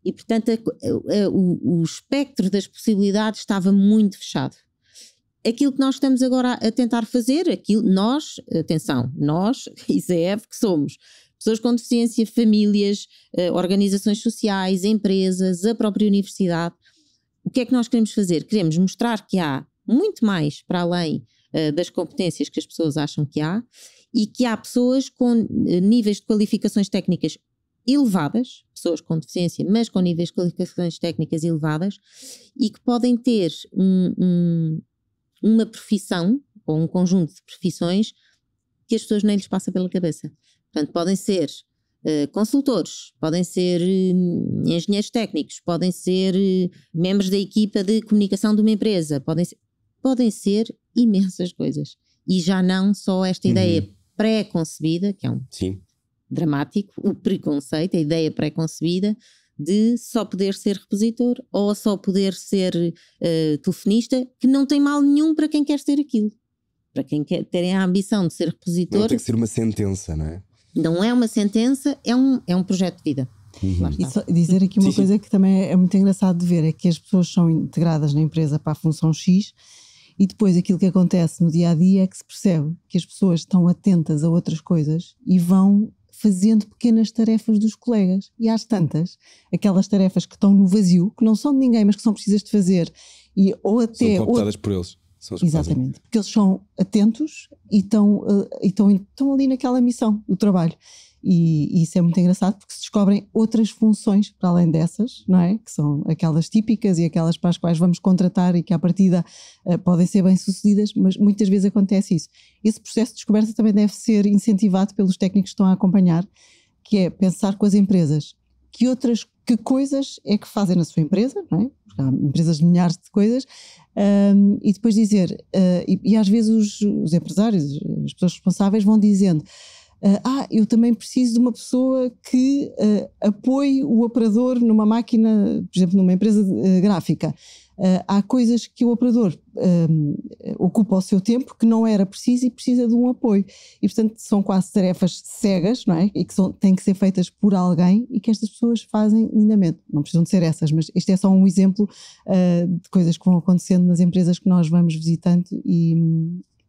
e portanto a, a, a, o, o espectro das possibilidades estava muito fechado aquilo que nós estamos agora a tentar fazer, aquilo, nós, atenção, nós, ICF, que somos pessoas com deficiência, famílias, eh, organizações sociais, empresas, a própria universidade. O que é que nós queremos fazer? Queremos mostrar que há muito mais para além eh, das competências que as pessoas acham que há e que há pessoas com eh, níveis de qualificações técnicas elevadas, pessoas com deficiência, mas com níveis de qualificações técnicas elevadas e que podem ter um, um uma profissão ou um conjunto de profissões que as pessoas nem lhes passa pela cabeça. Portanto, podem ser uh, consultores, podem ser uh, engenheiros técnicos, podem ser uh, membros da equipa de comunicação de uma empresa, podem ser, podem ser imensas coisas. E já não só esta uhum. ideia pré-concebida, que é um Sim. dramático, o preconceito, a ideia pré-concebida de só poder ser repositor ou só poder ser uh, telefonista, que não tem mal nenhum para quem quer ser aquilo. Para quem quer ter a ambição de ser repositor. Não tem que ser uma sentença, não é? Não é uma sentença, é um, é um projeto de vida. Uhum. E só dizer aqui uma Sim. coisa que também é muito engraçado de ver: é que as pessoas são integradas na empresa para a função X e depois aquilo que acontece no dia a dia é que se percebe que as pessoas estão atentas a outras coisas e vão fazendo pequenas tarefas dos colegas. E às tantas, aquelas tarefas que estão no vazio, que não são de ninguém, mas que são precisas de fazer, e, ou até. São ou... por eles. Exatamente, fazem. porque eles são atentos e estão, uh, e estão, estão ali naquela missão do trabalho. E, e, isso é muito engraçado porque se descobrem outras funções para além dessas, não é? Que são aquelas típicas e aquelas para as quais vamos contratar e que à partida uh, podem ser bem-sucedidas, mas muitas vezes acontece isso. Esse processo de descoberta também deve ser incentivado pelos técnicos que estão a acompanhar, que é pensar com as empresas que outras que coisas é que fazem na sua empresa, não é? Porque há empresas de milhares de coisas, um, e depois dizer, uh, e, e, às vezes os, os empresários, as pessoas responsáveis vão dizendo Uh, ah, eu também preciso de uma pessoa que uh, apoie o operador numa máquina, por exemplo, numa empresa uh, gráfica. há coisas que o operador ocupa o seu tempo que não era preciso e precisa de um apoio. E, portanto, são quase tarefas cegas, não é? E que são, têm que ser feitas por alguém e que estas pessoas fazem lindamente. Não precisam de ser essas, mas este é só um exemplo de coisas que vão acontecendo nas empresas que nós vamos visitando e,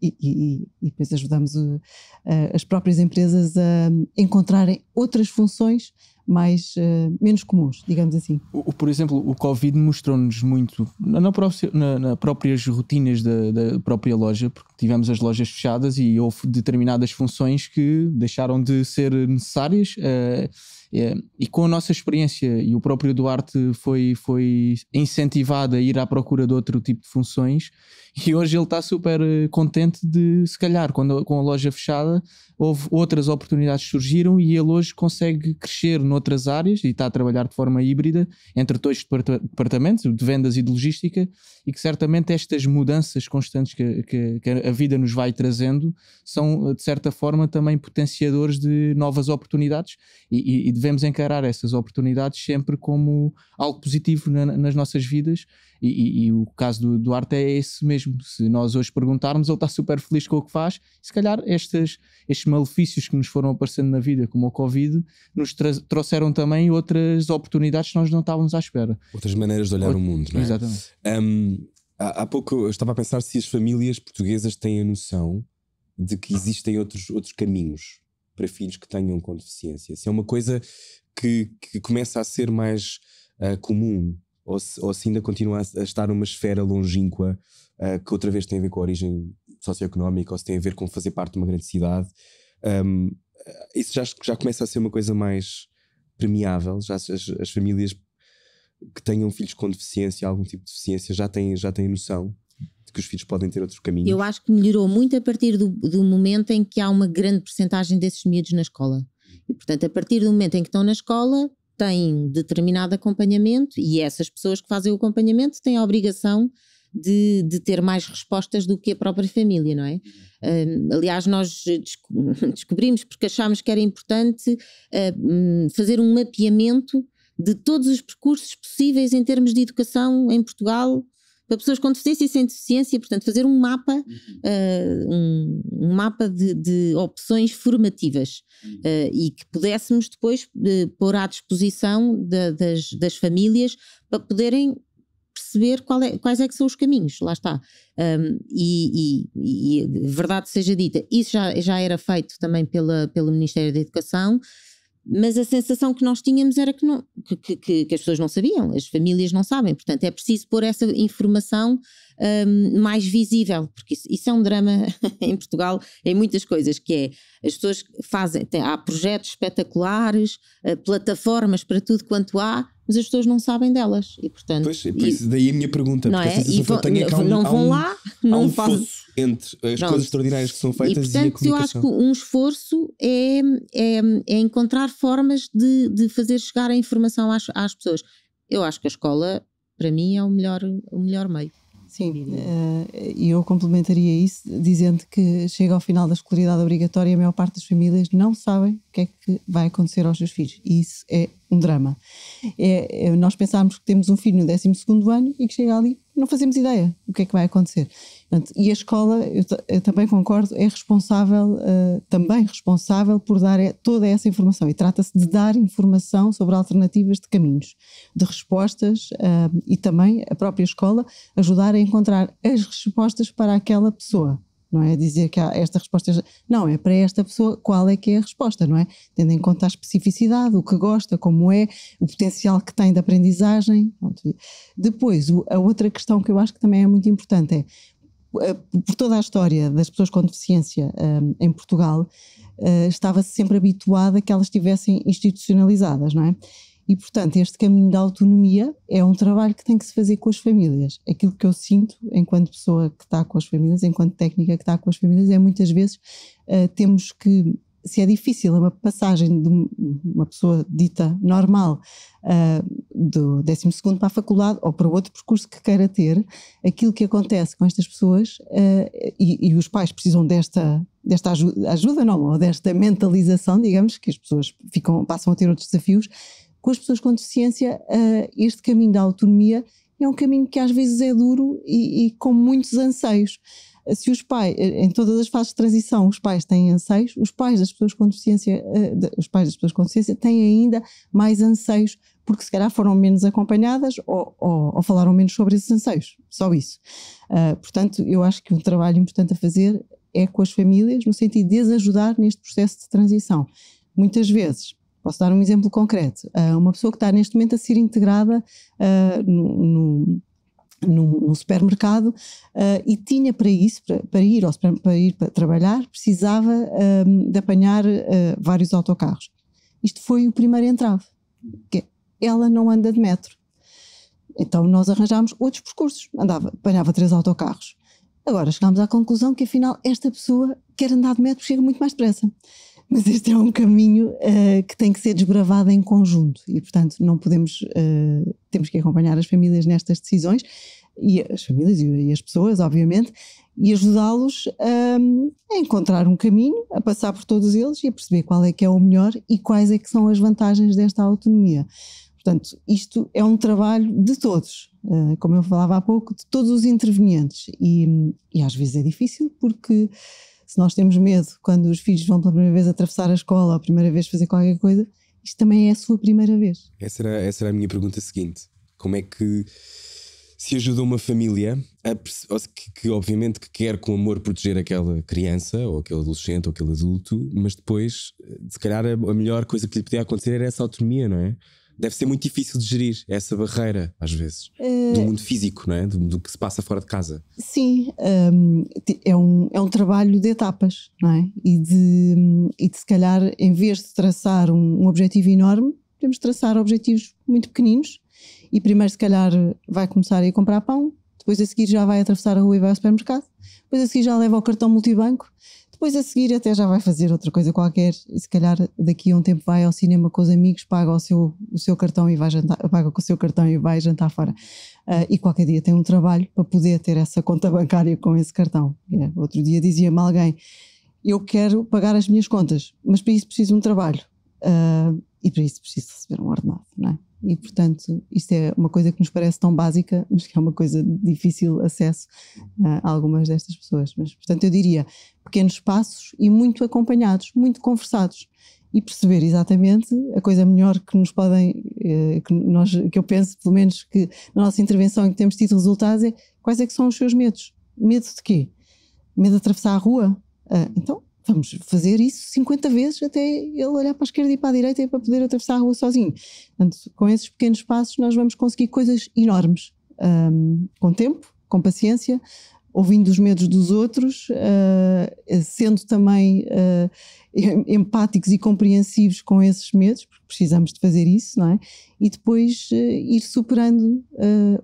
e, e, e depois ajudamos o, uh, uh, as próprias empresas a encontrarem outras funções mais uh, menos comuns, digamos assim. O, por exemplo, o Covid mostrou-nos muito na, próxima, na, próprias rotinas da, da, própria loja, porque tivemos as lojas fechadas e houve determinadas funções que deixaram de ser necessárias. Uh, é, e com a nossa experiência, e o próprio Duarte foi, foi incentivado a ir à procura de outro tipo de funções, e hoje ele está super eh, contente de, se calhar, quando, com a loja fechada, houve outras oportunidades que surgiram e ele hoje consegue crescer noutras áreas e está a trabalhar de forma híbrida entre dois departamentos, de vendas e de logística, e que certamente estas mudanças constantes que, que, que a vida nos vai trazendo são, eh, de certa forma, também potenciadores de novas oportunidades e, e devemos encarar essas oportunidades sempre como algo positivo na, nas nossas vidas. E, e, e, o caso do Duarte é esse mesmo. Se nós hoje perguntarmos, ele está super feliz com o que faz. Se calhar estes malefícios que nos foram aparecendo na vida, como o Covid, nos trouxeram também outras oportunidades que nós não estávamos à espera. Outras maneiras de olhar Out o mundo, não é? Exatamente. Um, há, há pouco eu estava a pensar se as famílias portuguesas têm a noção de que existem outros, outros caminhos para filhos que tenham com deficiência. Se é uma coisa que, que começa a ser mais uh, comum, ou se, ou se ainda continua a, estar numa esfera longínqua, uh, que outra vez tem a ver com a origem socioeconómica, ou se tem a ver com fazer parte de uma grande cidade, um, isso já, já começa a ser uma coisa mais premiável. Já as, as famílias que tenham filhos com deficiência, algum tipo de deficiência, já têm, já têm noção que os filhos podem ter outro caminho. Eu acho que melhorou muito a partir do, do momento em que há uma grande porcentagem desses miúdos na escola. E, portanto, a partir do momento em que estão na escola, têm determinado acompanhamento e essas pessoas que fazem o acompanhamento têm a obrigação de, de, ter mais respostas do que a própria família, não é? Hum, aliás, nós descobrimos, porque achámos que era importante uh, fazer um mapeamento de todos os percursos possíveis em termos de educação em Portugal para pessoas com deficiência e sem deficiência, portanto, fazer um mapa, uh, um, um, mapa de, de opções formativas uh, e que pudéssemos depois eh, pôr à disposição das, das famílias para poderem perceber é, quais é que são os caminhos, lá está. Um, e, e, e, verdade seja dita, isso já, já era feito também pela, pelo Ministério da Educação, mas a sensação que nós tínhamos era que, não, que, que, que, as pessoas não sabiam, as famílias não sabem. Portanto, é preciso pôr essa informação um, mais visível, porque isso, isso é um drama em Portugal, em muitas coisas, que é as pessoas fazem, tem, há projetos espetaculares, eh, plataformas para tudo quanto há, mas as pessoas não sabem delas. E portanto. Pois, é e, daí a minha pergunta, não é? E vão, é um, não vão um, lá, não um fazem. Entre as coisas extraordinárias que são feitas e, portanto, e a comunicação. Eu acho que um esforço é, é, é encontrar formas de, de fazer chegar a informação às, às pessoas. Eu acho que a escola, para mim, é o melhor, o melhor meio. Sim, e eh, eu complementaria isso dizendo que chega ao final da escolaridade obrigatória e a maior parte das famílias não sabem o que é que vai acontecer aos seus filhos. E isso é um drama. É, é, nós pensámos que temos um filho no 12 ano e que chega ali, não fazemos ideia o que é que vai acontecer. Portanto, e a escola, eu, eu, também concordo, é responsável, uh, também responsável por dar toda essa informação. E trata-se de dar informação sobre alternativas de caminhos, de respostas uh, e também a própria escola ajudar a encontrar as respostas para aquela pessoa não é dizer que há esta resposta. Não, é para esta pessoa qual é que é a resposta, não é? Tendo em conta a especificidade, o que gosta, como é, o potencial que tem de aprendizagem. Pronto. Depois, a outra questão que eu acho que também é muito importante é eh, por toda a história das pessoas com deficiência um, eh, em Portugal, uh, estava-se sempre habituada que elas estivessem institucionalizadas, não é? E, portanto, este caminho da autonomia é um trabalho que tem que se fazer com as famílias. Aquilo que eu sinto enquanto pessoa que está com as famílias, enquanto técnica que está com as famílias, é muitas vezes uh, temos que. Se é difícil é uma passagem de uma pessoa dita normal uh, do 12 para a faculdade ou para outro percurso que queira ter, aquilo que acontece com estas pessoas uh, e, e os pais precisam desta desta ajuda, ajuda não, ou desta mentalização, digamos, que as pessoas ficam, passam a ter outros desafios, com as pessoas com deficiência, uh, este caminho da autonomia é um caminho que às vezes é duro e, e com muitos anseios. Eh, se os pais, eh, em todas as fases de transição, os pais têm anseios, os pais das pessoas com deficiência, uh, de, os pais das pessoas com deficiência têm ainda mais anseios, porque se calhar foram menos acompanhadas ou, ou, ou falaram menos sobre esses anseios, só isso. Uh, portanto, eu acho que um trabalho importante a fazer é com as famílias, no sentido de as ajudar neste processo de transição. Muitas vezes Posso dar um exemplo concreto. Ah, uma pessoa que está neste momento a ser integrada ah, no, no supermercado uh, e tinha para isso, para, para ir ao para ir para trabalhar, precisava de apanhar uh, vários autocarros. Isto foi o primeiro entrave, que ela não anda de metro. Então nós arranjámos outros percursos, andava, apanhava três autocarros. Agora chegámos à conclusão que afinal esta pessoa quer andar de metro, chega muito mais depressa mas este é um caminho uh, que tem que ser desbravado em conjunto e, portanto, não podemos, uh, temos que acompanhar as famílias nestas decisões e as famílias e as pessoas, obviamente, e ajudá-los ehm, a encontrar um caminho, a passar por todos eles e a perceber qual é que é o melhor e quais é que são as vantagens desta autonomia. Portanto, isto é um trabalho de todos, eh, como eu falava há pouco, de todos os intervenientes e, e às vezes é difícil porque se nós temos medo quando os filhos vão pela primeira vez atravessar a escola, a primeira vez fazer qualquer coisa, isto também é a sua primeira vez. Essa era, essa era a minha pergunta seguinte. Como é que se ajuda uma família a, que, que, obviamente que quer com amor proteger aquela criança ou aquele adolescente ou aquele adulto, mas depois eh, se calhar a, melhor coisa que lhe podia acontecer era essa autonomia, não é? deve ser muito difícil de gerir essa barreira, às vezes, eh, do mundo físico, não é? Do, do, que se passa fora de casa. Sim, um, é, um, é um trabalho de etapas, não é? E de, e de se calhar, em vez de traçar um, um objetivo enorme, podemos traçar objetivos muito pequeninos e primeiro, se calhar, vai começar a ir comprar pão, depois a seguir já vai atravessar a rua e vai ao supermercado, depois a seguir já leva o cartão multibanco, depois a seguir até já vai fazer outra coisa qualquer e se calhar daqui a um tempo vai ao cinema com os amigos, paga o seu, o seu cartão e vai jantar, paga com o seu cartão e vai jantar fora. Uh, e qualquer dia tem um trabalho para poder ter essa conta bancária com esse cartão. É. Outro dia dizia-me alguém, eu quero pagar as minhas contas, mas para isso preciso de um trabalho. Uh, e para isso preciso receber um ordenado, não é? E, portanto, isto é uma coisa que nos parece tão básica, mas que é uma coisa de difícil acesso ah, a algumas destas pessoas. Mas, portanto, eu diria pequenos passos e muito acompanhados, muito conversados e perceber exatamente a coisa melhor que nos podem, eh, que, nós, que eu penso, pelo menos, que na nossa intervenção em que temos tido resultados é quais é que são os seus medos. Medo de quê? Medo de atravessar a rua? Ah, então, vamos fazer isso 50 vezes até ele olhar para a esquerda e para a direita para poder atravessar a rua sozinho. Portanto, com esses pequenos passos nós vamos conseguir coisas enormes, um, com tempo, com paciência, ouvindo os medos dos outros, uh, sendo também uh, empáticos e compreensivos com esses medos, porque precisamos de fazer isso, não é? E depois uh, ir superando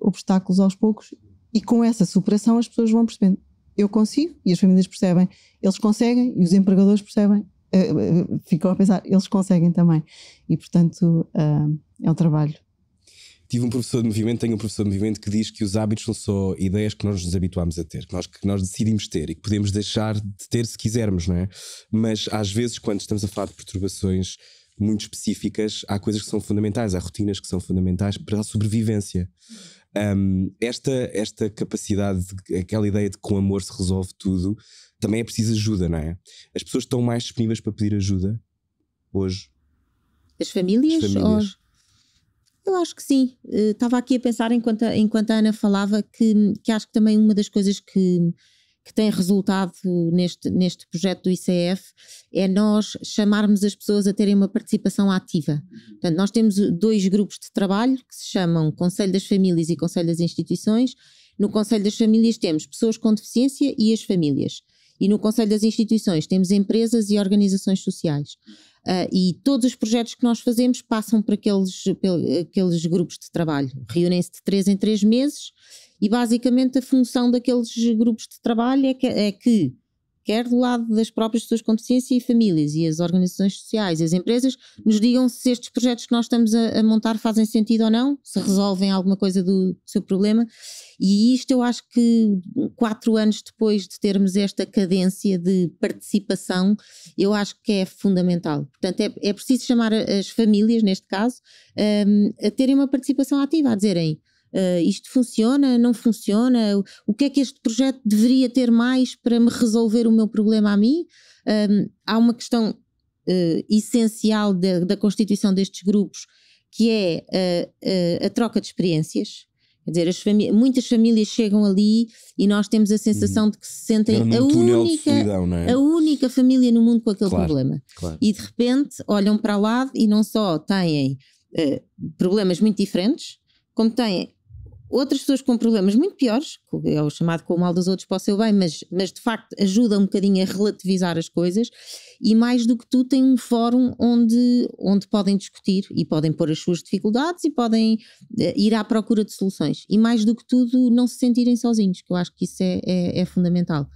obstáculos aos poucos e com essa superação as pessoas vão percebendo eu consigo e as famílias percebem, eles conseguem e os empregadores percebem. Uh, uh, ficam a pensar, eles conseguem também. E portanto uh, é um trabalho. Tive um professor de movimento, tenho um professor de movimento que diz que os hábitos são só ideias que nós nos habituamos a ter, que nós, que nós decidimos ter e que podemos deixar de ter se quisermos, não é? Mas às vezes, quando estamos a falar de perturbações muito específicas, há coisas que são fundamentais, há rotinas que são fundamentais para a sobrevivência. Um, esta, esta capacidade, aquela ideia de que com amor se resolve tudo, também é preciso ajuda, não é? As pessoas estão mais disponíveis para pedir ajuda hoje? As famílias? As famílias. Ou... Eu acho que sim. Eh, estava aqui a pensar enquanto, enquanto a Ana falava que, que acho que também uma das coisas que que tem resultado neste, neste projeto do ICF é nós chamarmos as pessoas a terem uma participação ativa. Portanto, nós temos dois grupos de trabalho que se chamam Conselho das Famílias e Conselho das Instituições. No Conselho das Famílias temos pessoas com deficiência e as famílias. E no Conselho das Instituições temos empresas e organizações sociais. Uh, e todos os projetos que nós fazemos passam por aqueles, por aqueles grupos de trabalho. Reúnem-se de três em três meses e basicamente a função daqueles grupos de trabalho é que, é que quer do lado das próprias pessoas com deficiência e famílias, e as organizações sociais, as empresas, nos digam se estes projetos que nós estamos a, a, montar fazem sentido ou não, se resolvem alguma coisa do, seu problema. E isto eu acho que quatro anos depois de termos esta cadência de participação, eu acho que é fundamental. Portanto, é, é preciso chamar as famílias, neste caso, um, a terem uma participação ativa, a dizerem Uh, isto funciona? Não funciona? O que é que este projeto deveria ter mais para me resolver o meu problema a mim? Um, há uma questão uh, essencial de, da constituição destes grupos que é uh, a troca de experiências. Quer dizer, famí muitas famílias chegam ali e nós temos a sensação hum. de que se sentem a única, solidão, é? a única família no mundo com aquele claro, problema. Claro. E de repente olham para o lado e não só têm uh, problemas muito diferentes, como têm Outras pessoas com problemas muito piores, é o chamado com o mal dos outros para o seu bem, mas, mas de facto ajuda um bocadinho a relativizar as coisas e mais do que tudo tem um fórum onde, onde podem discutir e podem pôr as suas dificuldades e podem eh, ir à procura de soluções. E mais do que tudo não se sentirem sozinhos, que eu acho que isso é, é, é fundamental.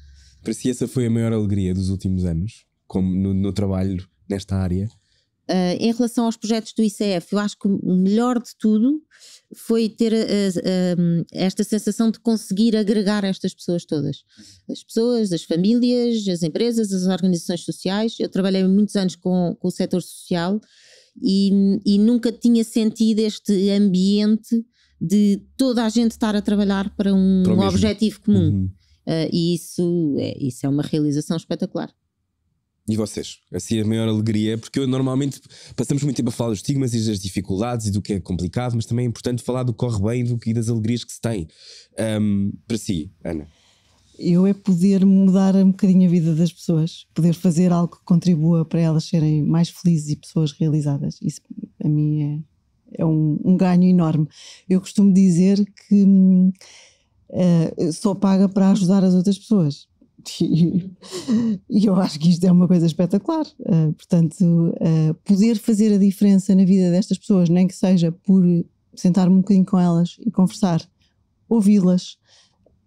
Para si essa foi a maior alegria dos últimos anos, como no, no trabalho nesta área? Uh, em relação aos projetos do ICF, eu acho que o melhor de tudo foi ter uh, uh, esta sensação de conseguir agregar estas pessoas todas. As pessoas, as famílias, as empresas, as organizações sociais. Eu trabalhei muitos anos com, com o setor social e, e, nunca tinha sentido este ambiente de toda a gente estar a trabalhar para um, para um objetivo comum. Uhum. Ah, e isso é, isso é uma realização espetacular. E vocês? Assim, a maior alegria, porque eu normalmente passamos muito tempo a falar dos estigmas e das dificuldades e do que é complicado, mas também é importante falar do que corre bem do que, e das alegrias que se tem. Um, para si, Ana. Eu é poder mudar um bocadinho a vida das pessoas, poder fazer algo que contribua para elas serem mais felizes e pessoas realizadas. Isso, a mim, é, é um, um ganho enorme. Eu costumo dizer que. Uh, só paga para ajudar as outras pessoas. E, eu acho que isto é uma coisa espetacular. Uh, portanto, uh, poder fazer a diferença na vida destas pessoas, nem que seja por sentar-me um bocadinho com elas e conversar, ouvi-las,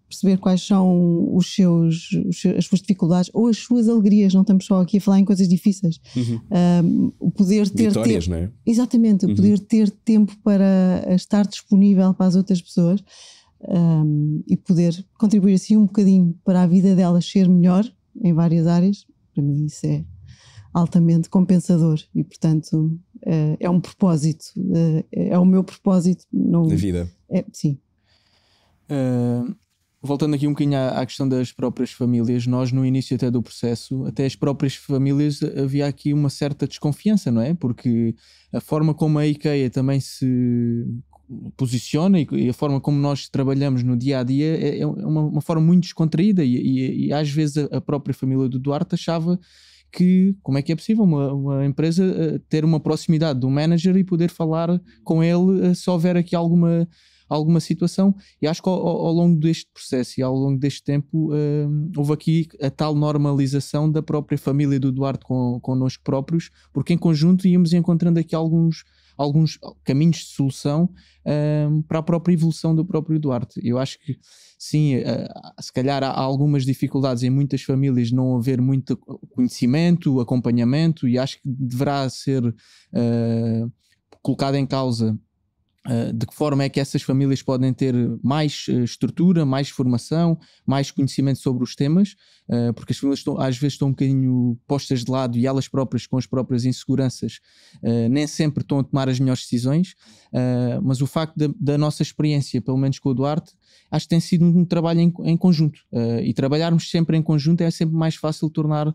perceber quais são os seus, os seus, as suas dificuldades ou as suas alegrias. Não estamos só aqui a falar em coisas difíceis. Uhum. Um, ah, poder ter Vitórias, não é? Exatamente, uhum. poder ter tempo para estar disponível para as outras pessoas um, e poder contribuir assim um bocadinho para a vida delas ser melhor em várias áreas, para mim isso é altamente compensador e portanto uh, é um propósito, uh, é o meu propósito não... da vida. É, sim. Uh, voltando aqui um bocadinho à, à, questão das próprias famílias, nós no início até do processo, até as próprias famílias havia aqui uma certa desconfiança, não é? Porque a forma como a IKEA também se posiciona e, e, a forma como nós trabalhamos no dia a dia é, é uma, uma, forma muito descontraída. E, e, e às vezes a, a, própria família do Duarte achava que como é que é possível uma, uma empresa eh, ter uma proximidade do manager e poder falar com ele eh, se houver aqui alguma alguma situação e acho que ao, ao, longo deste processo e ao longo deste tempo hum, houve aqui a tal normalização da própria família do Duarte com, connosco próprios, porque em conjunto íamos encontrando aqui alguns alguns caminhos de solução para a própria evolução do próprio Duarte. Eu acho que sim, uh, se calhar há algumas dificuldades em muitas famílias não haver muito conhecimento, acompanhamento, e acho que deverá ser uh, colocado em causa eh, de que forma é que essas famílias podem ter mais eh, estrutura, mais formação, mais conhecimento sobre os temas, eh, porque as famílias estão, às vezes estão um bocadinho postas de lado e elas próprias, com as próprias inseguranças, nem sempre estão a tomar as melhores decisões. Mas o facto da, da nossa experiência, pelo menos com o Duarte, acho que tem sido um trabalho em, em conjunto. E trabalharmos sempre em conjunto é sempre mais fácil tornar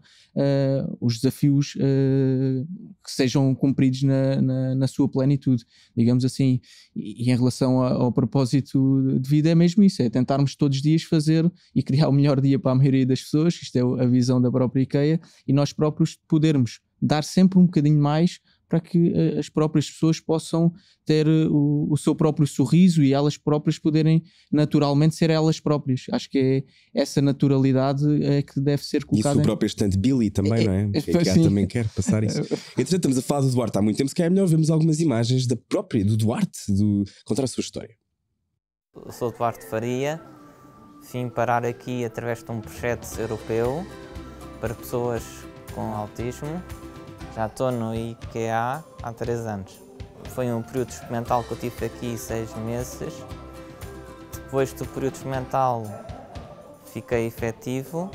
os desafios que sejam cumpridos na, na, na sua plenitude, digamos assim. E, em relação ao propósito de vida, é mesmo isso: é tentarmos todos os dias fazer e criar o melhor dia para a maioria das pessoas, isto é a visão da própria IKEA, e nós próprios podermos dar sempre um bocadinho mais para que eh, as próprias pessoas possam ter eh, o, o, seu próprio sorriso e elas próprias poderem naturalmente ser elas próprias. Acho que é essa naturalidade é que deve ser colocada. Isso o próprio estante Billy também, é, não é? é, é que também quer passar isso. Entretanto, estamos a falar do Duarte há muito tempo, se calhar é melhor vermos algumas imagens da própria, do Duarte, do, contar a sua história. Eu sou Duarte Faria, vim parar aqui através de um projeto europeu para pessoas com autismo já estou no IKEA há três anos. Foi um período experimental que eu tive aqui seis meses. Depois do período experimental fiquei efetivo.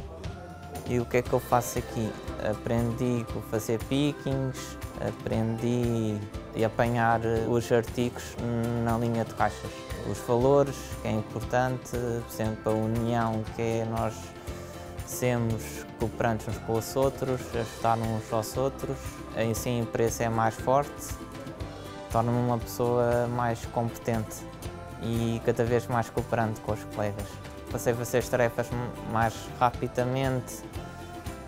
E o que é que eu faço aqui? Aprendi a fazer pickings, aprendi a apanhar os artigos na linha de caixas. Os valores, que é importante, por exemplo, a união, que é nós sermos cooperantes uns com os outros, ajudar uns aos outros, assim a empresa é mais forte, torna-me uma pessoa mais competente e cada vez mais cooperante com os colegas. Passei a fazer as tarefas mais rapidamente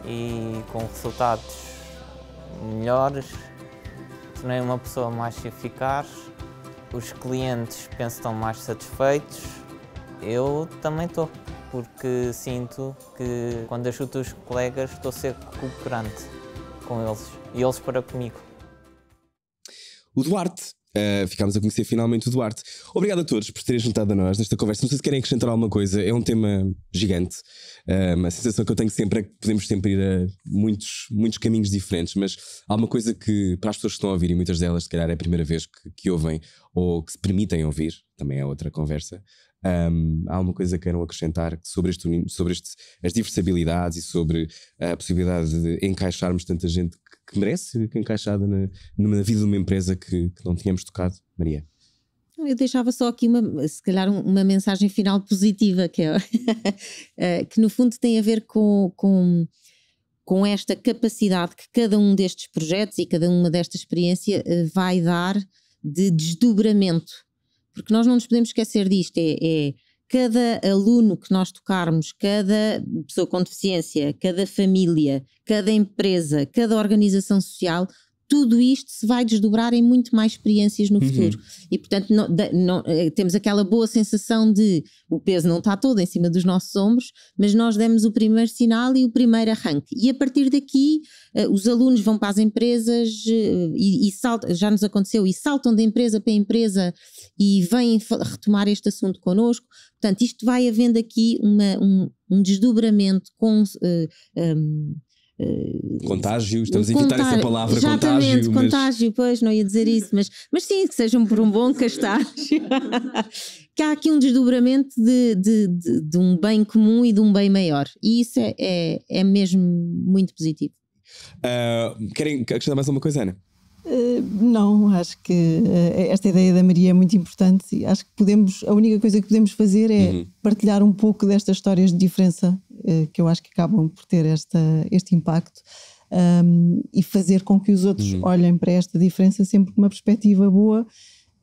e com resultados melhores, tornei uma pessoa mais eficaz, os clientes pensam mais satisfeitos, eu também estou porque sinto que quando ajudo os colegas estou a ser cooperante com eles e eles para comigo. O Duarte. Uh, ficámos a conhecer finalmente o Duarte. Obrigado a todos por terem juntado a nós nesta conversa. Não sei se querem acrescentar alguma coisa, é um tema gigante. Uh, a sensação que eu tenho sempre é que podemos sempre ir a muitos, muitos caminhos diferentes, mas há uma coisa que, para as pessoas que estão a ouvir, e muitas delas, se calhar, é a primeira vez que, que ouvem ou que se permitem ouvir, também é outra conversa, um, há alguma coisa que queiram acrescentar sobre, este, sobre este, as diversabilidades e sobre a possibilidade de encaixarmos tanta gente que, que merece que encaixada na, numa vida de uma empresa que, que não tínhamos tocado, Maria? Eu deixava só aqui, uma, se calhar, uma mensagem final positiva, que, é, eh, que no fundo tem a ver com, com, com esta capacidade que cada um destes projetos e cada uma desta experiência eh, vai dar de desdobramento porque nós não nos podemos esquecer disto, é, é cada aluno que nós tocarmos, cada pessoa com deficiência, cada família, cada empresa, cada organização social, tudo isto se vai desdobrar em muito mais experiências no uhum. futuro. E, portanto, não, não, eh, temos aquela boa sensação de o peso não está todo em cima dos nossos ombros, mas nós demos o primeiro sinal e o primeiro arranque. E a partir daqui, eh, os alunos vão para as empresas eh, e, e saltam, já nos aconteceu, e saltam de empresa para empresa e vêm retomar este assunto connosco. Portanto, isto vai havendo aqui uma, um, um desdobramento com. Uh, um, ehm, eh, contágio, estamos a evitar essa palavra contágio. Mas... Contágio, pois, não ia dizer isso, mas, mas sim, que sejam por um bom castágio. que há aqui um desdobramento de, de, de, de, um bem comum e de um bem maior. E isso é, é, é mesmo muito positivo. Uh, querem acrescentar mais alguma coisa, Ana? Eh, não, acho que eh, eh, esta ideia da Maria é muito importante e acho que podemos, a única coisa que podemos fazer é uhum. partilhar um pouco destas histórias de diferença que eu acho que acabam por ter esta, este impacto um, e fazer com que os outros uhum. olhem para esta diferença sempre com uma perspectiva boa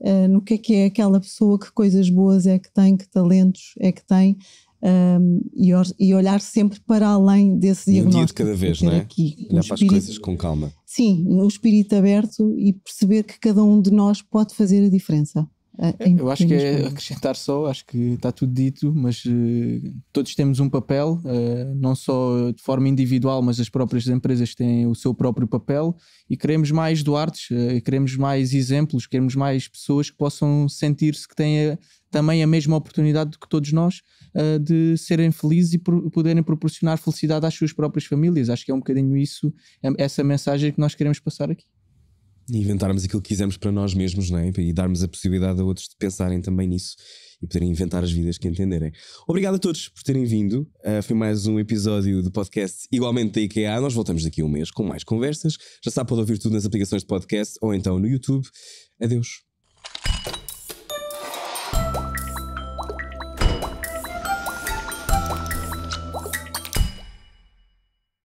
uh, no que é que é aquela pessoa, que coisas boas é que tem, que talentos é que tem. Um, e, e, olhar sempre para além desse diagnóstico. Um dia de cada vez, não é? Aqui, olhar um para as coisas com calma Sim, um espírito aberto e perceber que cada um de nós pode fazer a diferença. Ah, é eu acho que é acrescentar só, acho que está tudo dito, mas uh, todos temos um papel, uh, não só de forma individual, mas as próprias empresas têm o seu próprio papel e queremos mais Duartes, uh, eh, queremos mais exemplos, queremos mais pessoas que possam sentir-se que têm a, também a mesma oportunidade do que todos nós uh, de serem felizes e pro, poderem proporcionar felicidade às suas próprias famílias. Acho que é um bocadinho isso, é, essa mensagem que nós queremos passar aqui. E inventarmos aquilo que quisermos para nós mesmos, não é? E darmos a possibilidade a outros de pensarem também nisso e poderem inventar as vidas que entenderem. Obrigado a todos por terem vindo. Uh, foi mais um episódio do podcast igualmente da IKEA. Nós voltamos daqui a um mês com mais conversas. Já sabe, pode ouvir tudo nas aplicações de podcast ou então no YouTube. Adeus.